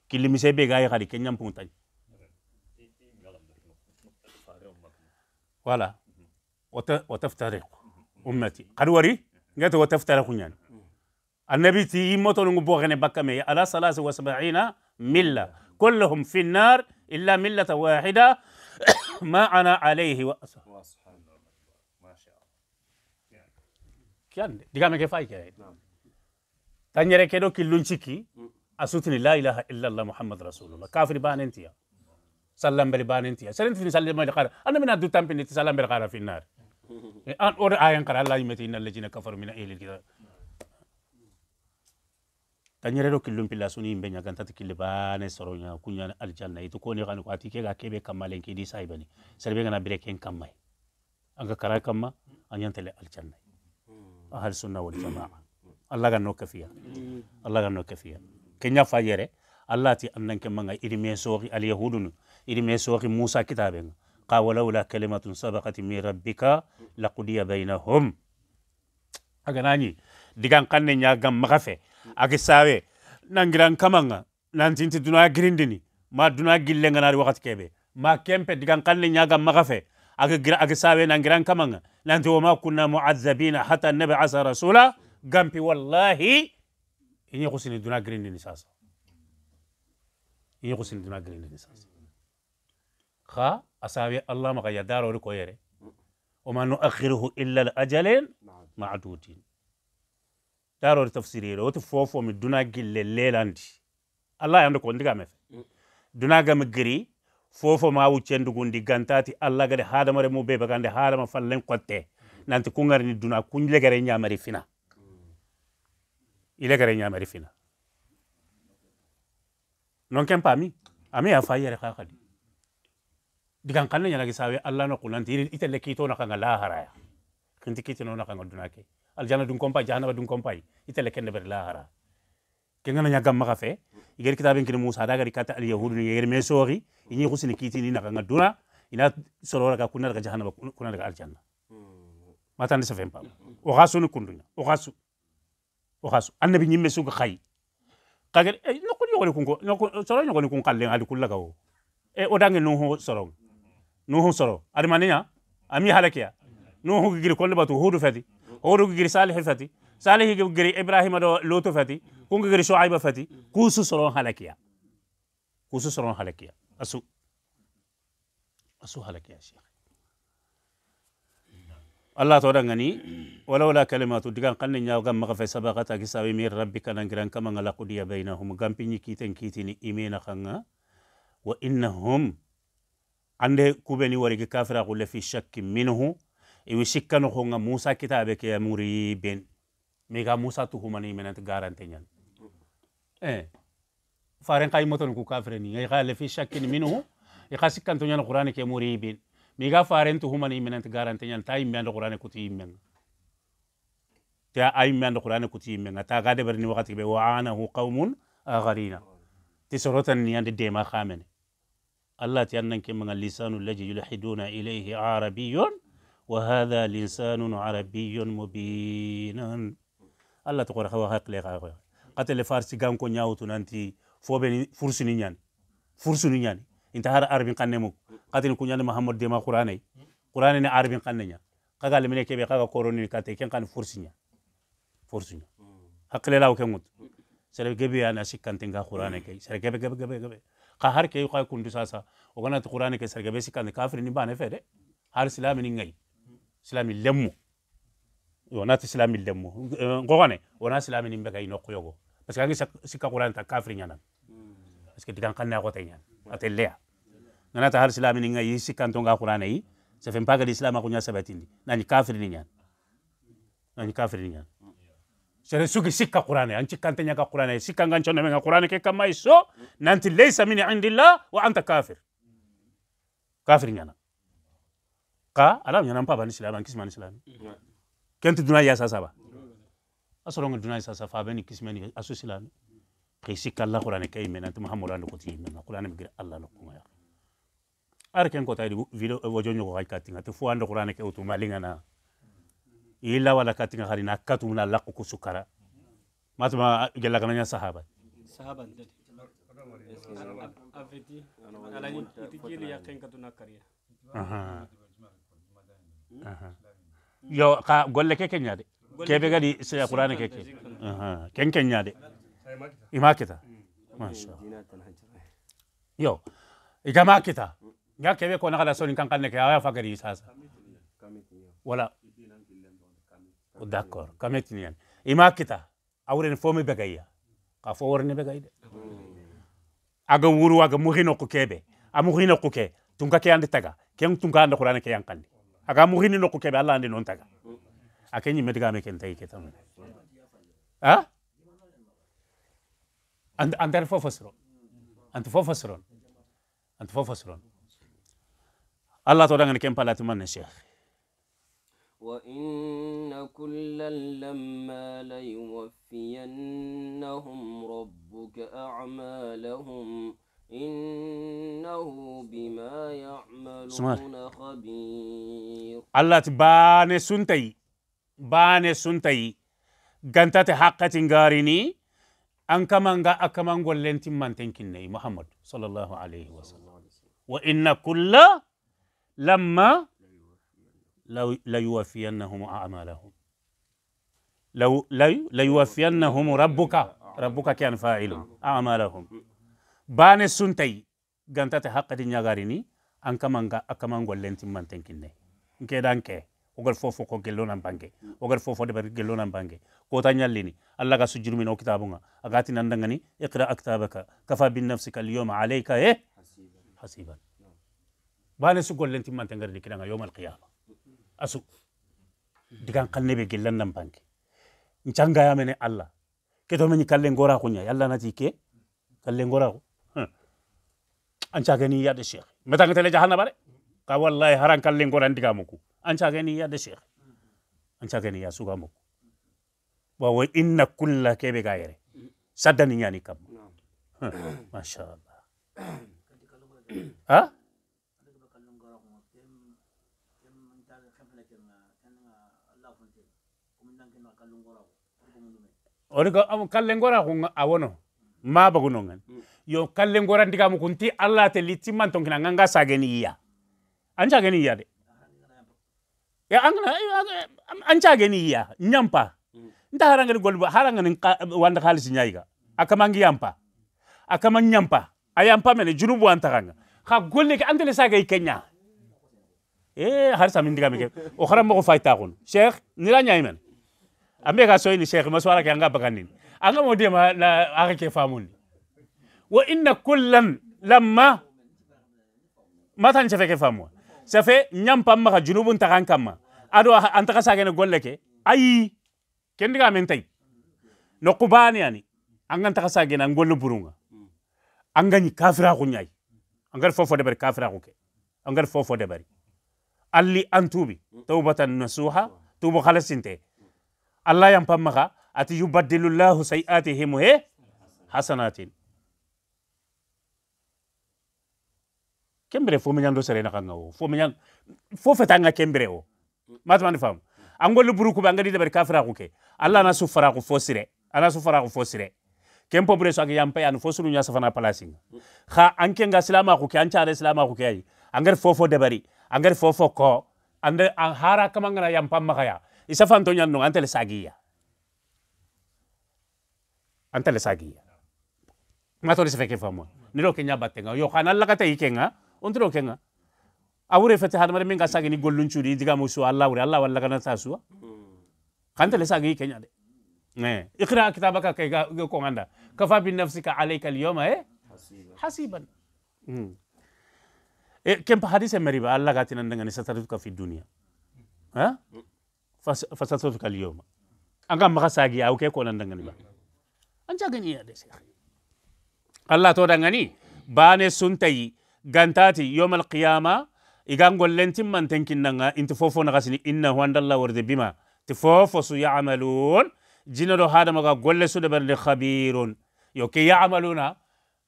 B: killi mise be gaay xadi ke wala ñampung tañ voilà وتفترق أمتي قد وري قالت وتفترق يعني النبي تي يموتون بوغن بكمي على 73 مله كلهم في النار إلا ملة واحدة ما أنا عليه وأسف كان ديغا ما كيفاي كاي نعم. تانيري كدو كيلون شيكي أسوتني لا إله إلا الله محمد رسول الله كافر بان أنت يا سلام بري بان أنت يا سلام في سلام بري قارا أنا من أدو تامبين سلام بري قارا في النار أن أور آيان قرأ الله يمتين الذين كفروا من أهل الكتاب tanyere do killum pilla suni imbe nya gantati kille bane soro nya kunya aljanna itu ko ne kan ko ga kebe kamalen ki di saibani serbe gana bire ken kamai anga kara kamma anyan tele aljanna hmm. ahal sunna wal jamaa hmm. allah ganno kafiya allah ganno kafiya kenya fayere allah ti annan ke manga irime soori al yahudun irime soori musa kitaben qa walaula kalimatun sabaqat min rabbika laqudiya bainahum aga nani digan kanne nya gam magafe akisaawe kamaŋa kamanga nantinti dunaya girindini ma dunaya gillenganari wakati kebe ma kempe digan kanne ñagan maga fe akisawe nangiran kamanga nanti woma kunna muazabina hata nabasa rasula gampi wallahi iñi xusini duna girindini sasa iñi xusini duna girindini sasa a asawe allah maxa yadarori ko yere wama nuakhiruhu illa al ajalin maadudin taro tafsirire woti fofo mi duna gille lelandi allah yando ko ndiga mefe mm. duna gam gri fofo ma wuccendugundi gantati allah gade hadamare mu be bagande hadama fallen kotte nanti kungarni duna kunlegere ñamari fina mm. ilegere ñamari fina non ken paami ame ya fa yere xa digan xan na ñanagi allah no qunanti ite le kiitona xanga laharaya xinti kiitino naxanga duna ke aljana dun kompa jahanaba dun kompa itele kende ber lahara kengana nya gamma kafe igel kitaben kin musa daga rikata al yahudu ni yeri mesori inyi husini kiti ni naga ngadura ina sorora ka kunna daga jahanaba kunna daga aljanna hmm. matan sa fempa o gasu ni kundunya o gasu o gasu annabi nyimme suga khay kagel eh, no kun yogoni kunko no soro yogoni kun kallen ali kullaga o e eh, o dange no ho soro no ho soro ari maniya ami halakiya no ho gigil kolle batu hudu fati هو giri salihi فتي salihi giri ابراهيم ɗo loto fati kunga giri shoaiba fati kusu soron halakiya kusu soron halakiya asu asu halakiya shekh الله غني ولولا كلمات دغان قن نياو غم مغفى سبقت اكساوي مير ربك غران كما غلا قدي بينهم غم بيني كيتن كيتني ايمينا خنا وانهم عند كوبني ورغ كافر قول في شك منه يوشكن خونغ موسى كتابة يا موري بن ميغا موسى تو هماني من انت غارانتي نان ايه فارن قاي موتون كو كافرني غي قال في منو منه يخاسك كانت نان القران كي موري بن ميغا فارن تو هماني من انت غارانتي نان تاي من القران كوتي من تا اي من القران كوتي من تا غاد برني وقت بي وعانه قوم اغرينا تسروت ان ياند ديما خامن الله تيانن كي من لسان الذي يلحدون اليه عربيون وهذا لسان عربي مبين الله تقول خوا حق لي قتل الفارس كان كو نياوتو نانتي فوبني فرسني نيان فرسني نيان انت هر عربي قنمو قتل كو نيان محمد ديما قراني قراني ني عربي قنني قال من كيبي قال كوروني كاتي كان كان فرسني فرسني حق لي لاو كموت سر جبي انا سكنت كان قراني كي سر جبي جبي جبي جبي قهر كي قال كنت ساسا وغنات قراني كي سر جبي سكنت كافر ني بان فده هر سلام ني silami lemmu onati silami lemmu eh, ngogane wona silami nimbe kay nokku yogo parce que angi sikka qur'an ta kafir nyana parce que digan kanna ko tanya atellea nana ta har silami ninga yi sikkan tonga qur'an yi se fem paga l'islam ko nya sabatindi nani kafir ni nyana nani kafir ni nyana sere suki sikka qur'an an cikkan tanya ka qur'an yi sikkan gan chonna menga qur'an ke kamai so nanti laysa min indillah wa anta kafir kafir nyana ka ala nyana mpa bani silaba kismani mani silaba kentu duna ya sasa ba asoro ngi duna sasa fa bani kisi mani aso silaba kai sikka qur'an kai mena tu muhammad ran ko ti mena qur'an mi allah no kuma ya ar ken ko tay video wojo nyoko hay katinga te fu ando qur'an ke utu malinga na ila wala katinga hari na na laqu ku sukara matuma gella kana sahaba sahaba aveti alani itikili yakin katuna kariya aha yo ka golle ke keñade keɓe kadi sa qur'ana ke ke ken keñade ima kita yo igama kita nga keɓe kona kada soni kan kanne ke awaya fagari sasa wala d'accord kametiniyan ima kita awren fomi begayya ka fo worne begayde mm. aga wuru aga muhino ku keɓe a muhino ku ke tunka ke ande taga ken tunka ande qur'ana ke yankandi aga muhini no kokebe alla andi nontaga akenyi metga me kentai ketam ha and and andar fofosro antu fofosron antu fofosron alla to dangan kempa latiman sheikh
A: وإن كلا لما ليوفينهم ربك أعمالهم
B: allah ti baane sun tayi baane sun tayi gantate haqqatin gaarini an kamanga akaman gollentin manten kinnayi muhammad sallallahu alayhi wa sallam wa inna kulla lamma layuwaffiyannahum amalahum ليوفينهم ربك ربك كان فاعل أعمالهم bane suntai gantate haqqadi ñagarini an kamanga a kaman gollentimmanten kinne nkedan ke ogal fofo ko gellonan bange ogal fofo debar gellonan bange kota ñallini allah ga sujjurumina kitabunga agati nandangani iqra kitabaka kafa binnafsika alyawma alayka e hasiban bane su gollentimmanten garini kidanga yawma alqiyama asu digan kalnebe gellannan bange ncangayamene allah ketomeni kalle ngora kuña ke kalle ngora an cageni yaade cheikh metangtele jahanaba de ka wallahi haran kallen goran diga muku an cageni yaade cheikh an cageni ya suga muku wawo inna kulla kebe ga yere saddani ñani kam machallah ha ah? oni ko kallen gora ko awono ma baguno ngan yo kalle goran diga mu kunti Allah te litimman ton kina nganga sageni iya an geni iya de ya an eh, an eh, geni iya nyampa nda golba haranga ni eh, wanda khalis nyaiga akamangi yampa akamang nyampa ayampa mene junubu antaranga kha golle ke andele sagai Kenya, eh har sa mindiga meke o khara mo fayta gon cheikh nira nyaimen ambe ga soyni cheikh maswara ke anga baganin anga modi ma na ake famun وإن كلا لما ما تنشفك فهموا سفه نيام بام ما جنوب تغان كما ادو أه- انت كساغن غولك إيه؟ اي كندي غامن تاي نقبان يعني انغان تغساغن انغول برونغا انغاني كافرا غنياي انغار فوفو دبر كافرا غوكي انغار فوفو دبر اللي انتوبي توبه نصوحه توبو خلصنت الله يام اتي يبدل الله سيئاتهم إيه؟ حسنات kembere fo meñang do sere na kanga o fo meñang fo fetanga kembere o matmani fam angol buru ku bangadi de berka fara ke alla na su fara ku fo sire ala su kem pobre so agi yampe an fo sunu nyasa palasing kha anke nga salama ku ke ancha salama ku ke ay angar fo fo de bari angar fo fo ko ande an hara kamangana yampam makaya isa fan to nyanno antele sagiya antele sagiya matore se feke famo niro kenya batenga yo kana lakata ikenga ontiro kenga awure fete hadamare min ga sagi gollun cuudi diga musu allah wure allah walla kana tasua kantele sagi kenya de ne ikra kitabaka kay ga ko nganda kafa bi nafsika alayka al eh hasiban hmm. e, kempa hadise meriba allah gatina ndangani satatuka fi dunia ha fasatatuka alyoma anga maka sagi au ke kona ndangani ba anja gani ya desi allah to dangani bane suntayi gantaati yom alqiyama igan gollentin manten kinnanga inti fofo nagasini innahu andallah warde bima ti fofo su yamalun jina do hadamaga golle sude bernde khabirun yo ke yamaluna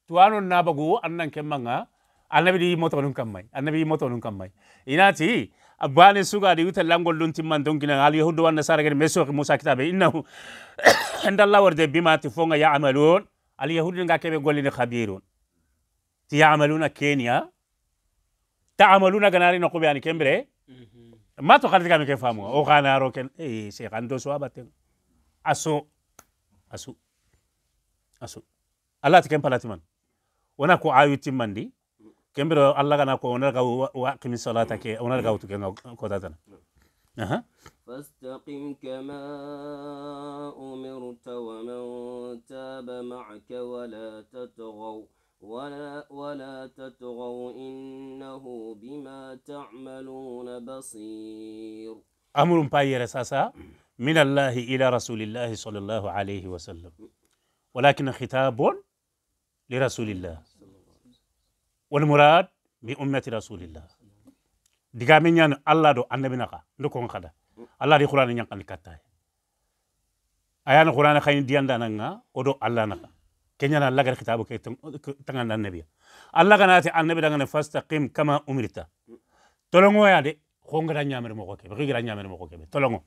B: tuwanon nabagu annan kemmanga annabi ɗi motonun kammay annabi motonun kammay inati bane sugaɗi wita langollun timman donkina al yahudu wanna saragene mesoki musa kitabe innahu andallah warde bima ti fonga yamalun al yahudu nga keɓe gollini khabirun tiyamaluna kenya taamaluna ganari no kubiyani kembre ma to kanti kami ke famu o kana ro ken eh se kando so abaten aso aso aso allah tikem palatiman wana ko ayuti mandi kembre allah gana ko onar ga wa qimi salata ke onar ga utuke ko tatana aha
A: فاستقم كما أمرت ومن تاب معك ولا تطغوا ولا, ولا تطغوا إنه
B: بما تعملون بصير أمر باير أساسا من الله إلى رسول الله صلى الله عليه وسلم ولكن خطاب لرسول الله والمراد بأمة رسول الله دقامين يعني الله دو أنبي نقا نكون خدا الله دي قرآن ينقل كتاه أيان قرآن خين ديان دانا ودو الله نقا kenyana allah gar kitabu ke tanganda annabiya allah ganati annabi dangana fastaqim kama umirta tolongo ya de hongara nyamere moko kebe higira nyamere moko kebe tolongo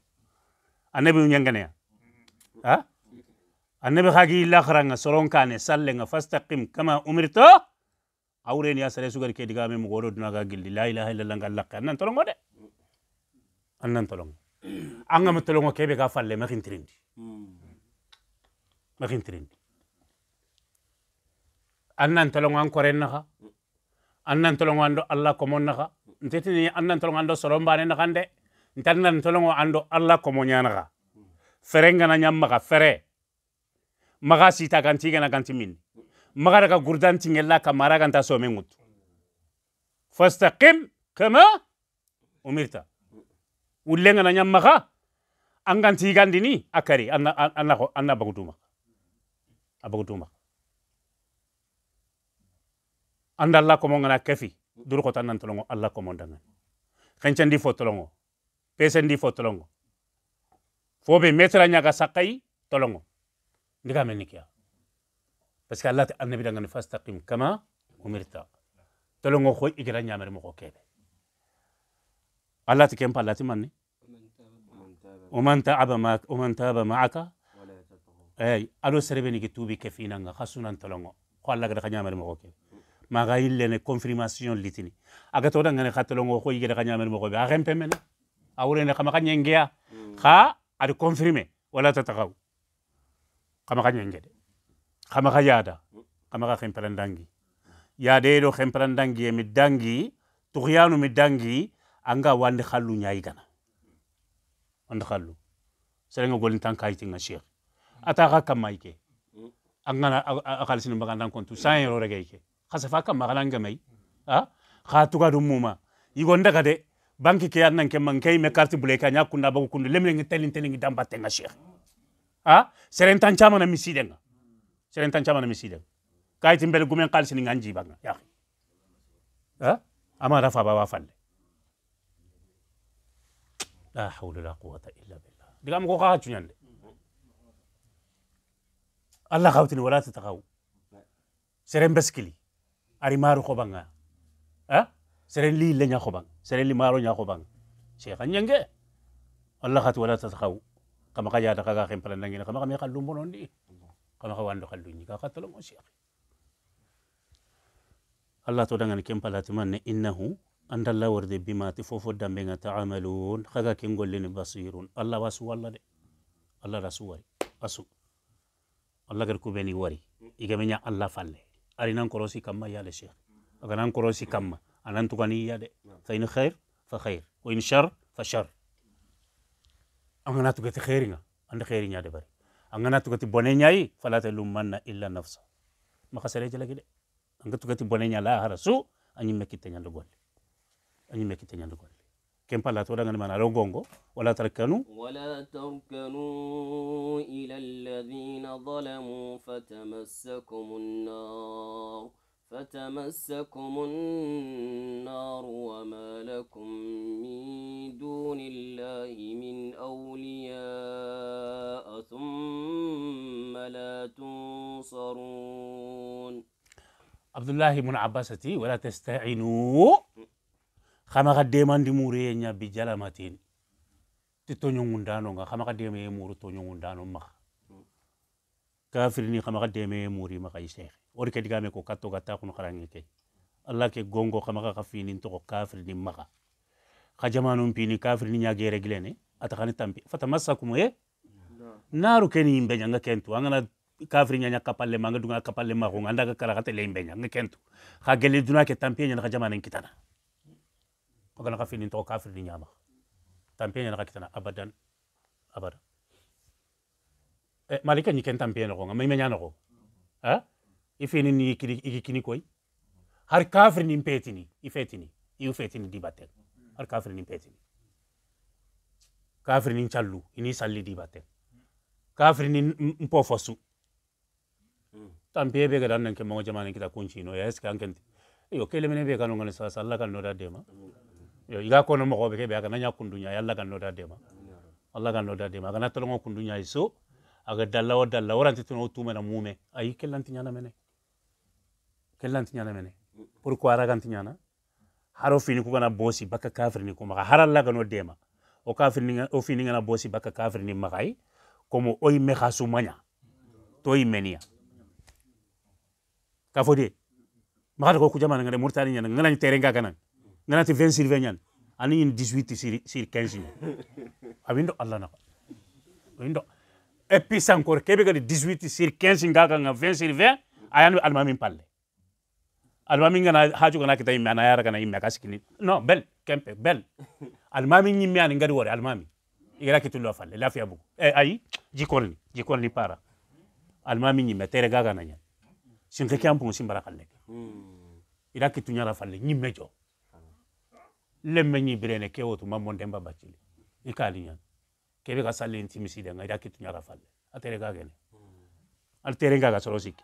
B: annabi nyanganeya ha annabi hagi illa kharanga soronkane sallenga fastaqim kama umirta awreni ya sare sugari ke digame mo godo dunaga gilli la ilaha illallah allah kannan tolongo de annan tolongo angam tolongo kebe ga falle makintirindi hmm. makintirindi an nan tolongan koren naxa an nan tolongan do allah komon naxa ntetini an nan tolongan do soron bane naxan de ntan nan tolongo an do allah komoña naxa fere ngana ñam maxa fere maxa sita ganti gana ganti min maxa daga gurdantingella kamara ganta some ŋut fastaqim kama umirta wulle ngana ñam maxa an ganti gandini a kari anna bagutuma a bagutuma anda Allah ko mongana kafi dur ko tan nan tolongo Allah ko mondanga kencandi fo tolongo pesendi fo tolongo fo be metra nyaga sakai tolongo ndiga men nikia parce que Allah ta annabi dangane fastaqim kama umirta tolongo ko igira nyamer mo ko kebe Allah ta kempa Allah ta manni ومن تاب معك ومن تاب معك اي الو سربني كتوبي كفينا خسونا تلونغو قال لك دخا نيامر مكو كيف maga illene confirmation litini aga to dangane khatalongo ko yigere kanya men mogobe a rempe men awure ne kama kanya ngeya mm. kha ad confirmer wala tatakaw kama kanya ngede kama khayada kama kha khemprandangi ya de do khemprandangi e mi dangi tughyanu mi dangi anga wande khallu nyaay gana wande serenga golin tankayti nga sheikh ata kha kamayke mm. angana akhalisini baganda kontu 100 euro regeyke khasafa kam magalan gamai a ah, khatuga rumuma. igonda kade banki ke annan ke man kai me carte bleu ka nya kunna bagu kunu lemle ngi telin telin damba batte nga sheikh a ah, seren tan chama na misi nga seren tan chama na miside kay timbel gumen qal ni nganji banga ya a ah, ama rafa ba wa falle la hawla la quwwata illa billah diga mo ko khatu nyande allah khawtini wala tatakaw seren beskili ari maru banga ha seren li le nya bang seren li maru nya bang cheikh anyange allah khat wala tatqaw kama ka yada ka ga plan ngi kama ka khallu monon ndi kama ka wandu khallu ni ka khatlo mo cheikh allah to dangan kem palati man innahu andalla warde bimati fofo dambe nga ta'amalun khaga golini gollini basirun allah wasu walla de allah rasu wari asu allah gar beni wari igamenya allah falle Ari nan korosi kamma ya le sheikh nan korosi kamma anan kan ya de fa in khair fa khair wa in shar fa shar angana gati khairinga anda khairinya de bari angana gati bonenya yi fala talumanna illa nafsa maka sere jela gide anga bone bonenya la harasu anyi mekitenya ndo golle anyi mekitenya ndo كم بالات ولا غني من أرونغونغو ولا تركنوا
A: ولا تركنوا إلى الذين ظلموا فتمسكم النار فتمسكم النار وما لكم من دون الله من أولياء ثم لا تنصرون
B: عبد الله بن عباستي ولا تستعينوا xamaxa demandi muru ye ñabbi jalamatini ti toñongundanonga xamaxa deme ye muru toñongundano maxa kafirini xamaxa deme ye muri maxa i seexe wori ke digame ko kattoga taxunu xarange ke alla ke gongo xamaxa xa finin toxo kafirini maxa xa jamanum pini kafirini ñage reglene ataxani tampi fatamassakumo ye naru keni yimɓe ñanga kentu angana kafri ñaña kapalle ma nga dunga kapalle ma andaga kara xa tele yimɓe ñanga kentu xa gelle duna ke tampiye xa jamanen kitana agana ka filin to kafir di nyama tampenya na kitana abadan abada e eh, malika ni ken tampenya ko ngamay menya ko ha ifini ni kiri ikini koy har kafir ni petini ifetini iu fetini di batel har kafir ni petini kafir ni challu ini salli di batel kafir ni mpo fosu tampe be ga dan nan ke mo jama'an kita kunci no ya eske an yo kele mene be kanonga ne sa sallaka no da dema yo iga kono mo be be nya kundunya yalla kan noda dema allah kan noda dema kana tolongo kundunya iso aga dalla wa dalla wa ranti tuno tuma na mume ayi kellanti nyana mene kellanti nyana mene pourquoi ara ganti nyana haro fini kugana bosi baka kafir ni kuma har allah kan dema o kafir ni o fini ngana bosi baka kafir ni magai komo oy me khasumanya toy menia kafode magata ko kujamana ngade murtani nyana ngana terenga kanan nganati 20 sur 20 ñan ani ñin 18 sur sur 15 ñi awindo allah naka awindo et puis encore kebe gadi 18 sur 15 ngaga nga 20 sur 20 ayanu almamin palle almamin ngana haju kana kita imme ana yara kana imme kasikini no bel kempe bel almamin imme ani ngadi wore almamin igara kitullo falle lafiya bugu e ayi jikorni jikorni para almamin imme tere gaga na ñan sinke kampung simbara kalle
A: hmm.
B: ira kitunyara falle ñimme jo lemme ni birene ke wotu ma monde mba bachili ikali nya kebe ka sale intimi si denga kitu nya ka atere ka gene mm. altere ka solo sikki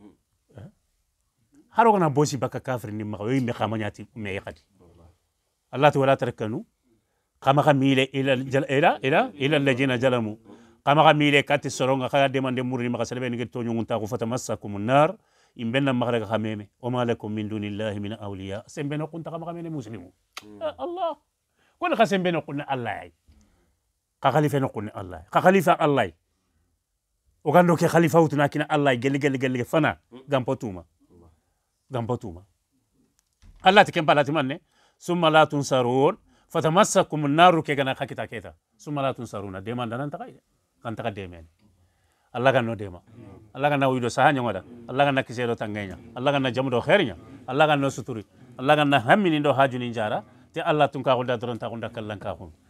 B: mm. eh? haro kana bosi baka kafir ni maga yoy me me yakati allah ta wala tarakanu kama ka mile ila ila ila ila alladhina zalamu mm. kama ka kati soronga ka demande murni maga selbe ni to nyungunta ko fatamassakum nar in benna magarega xameme wama lakum min dunillahi min awliya sembeno kunta xama xamene muslimu allah kon xa sembeno qunne allah yay xa xalife no qunne allah xa xalifa allah o gando ke xalifa wutuna kina allah gelle gelle gelle fana gampo tuma gampo tuma allah ti kempa lati manne summa la tunsarun fatamassakum naru ke gana xakita keta summa la tunsaruna demandanantaxay de kan taxa demene allah ganno dema mm -hmm. alla ganna wuyido saha ñogoda alla ganna kiseeɗo tangeña alla ganna jamudo heerña alla ganno suturi alla ganna hamminin ɗo haajuni jara te allah tun kaxunda doron ta taxunda kallan kaxun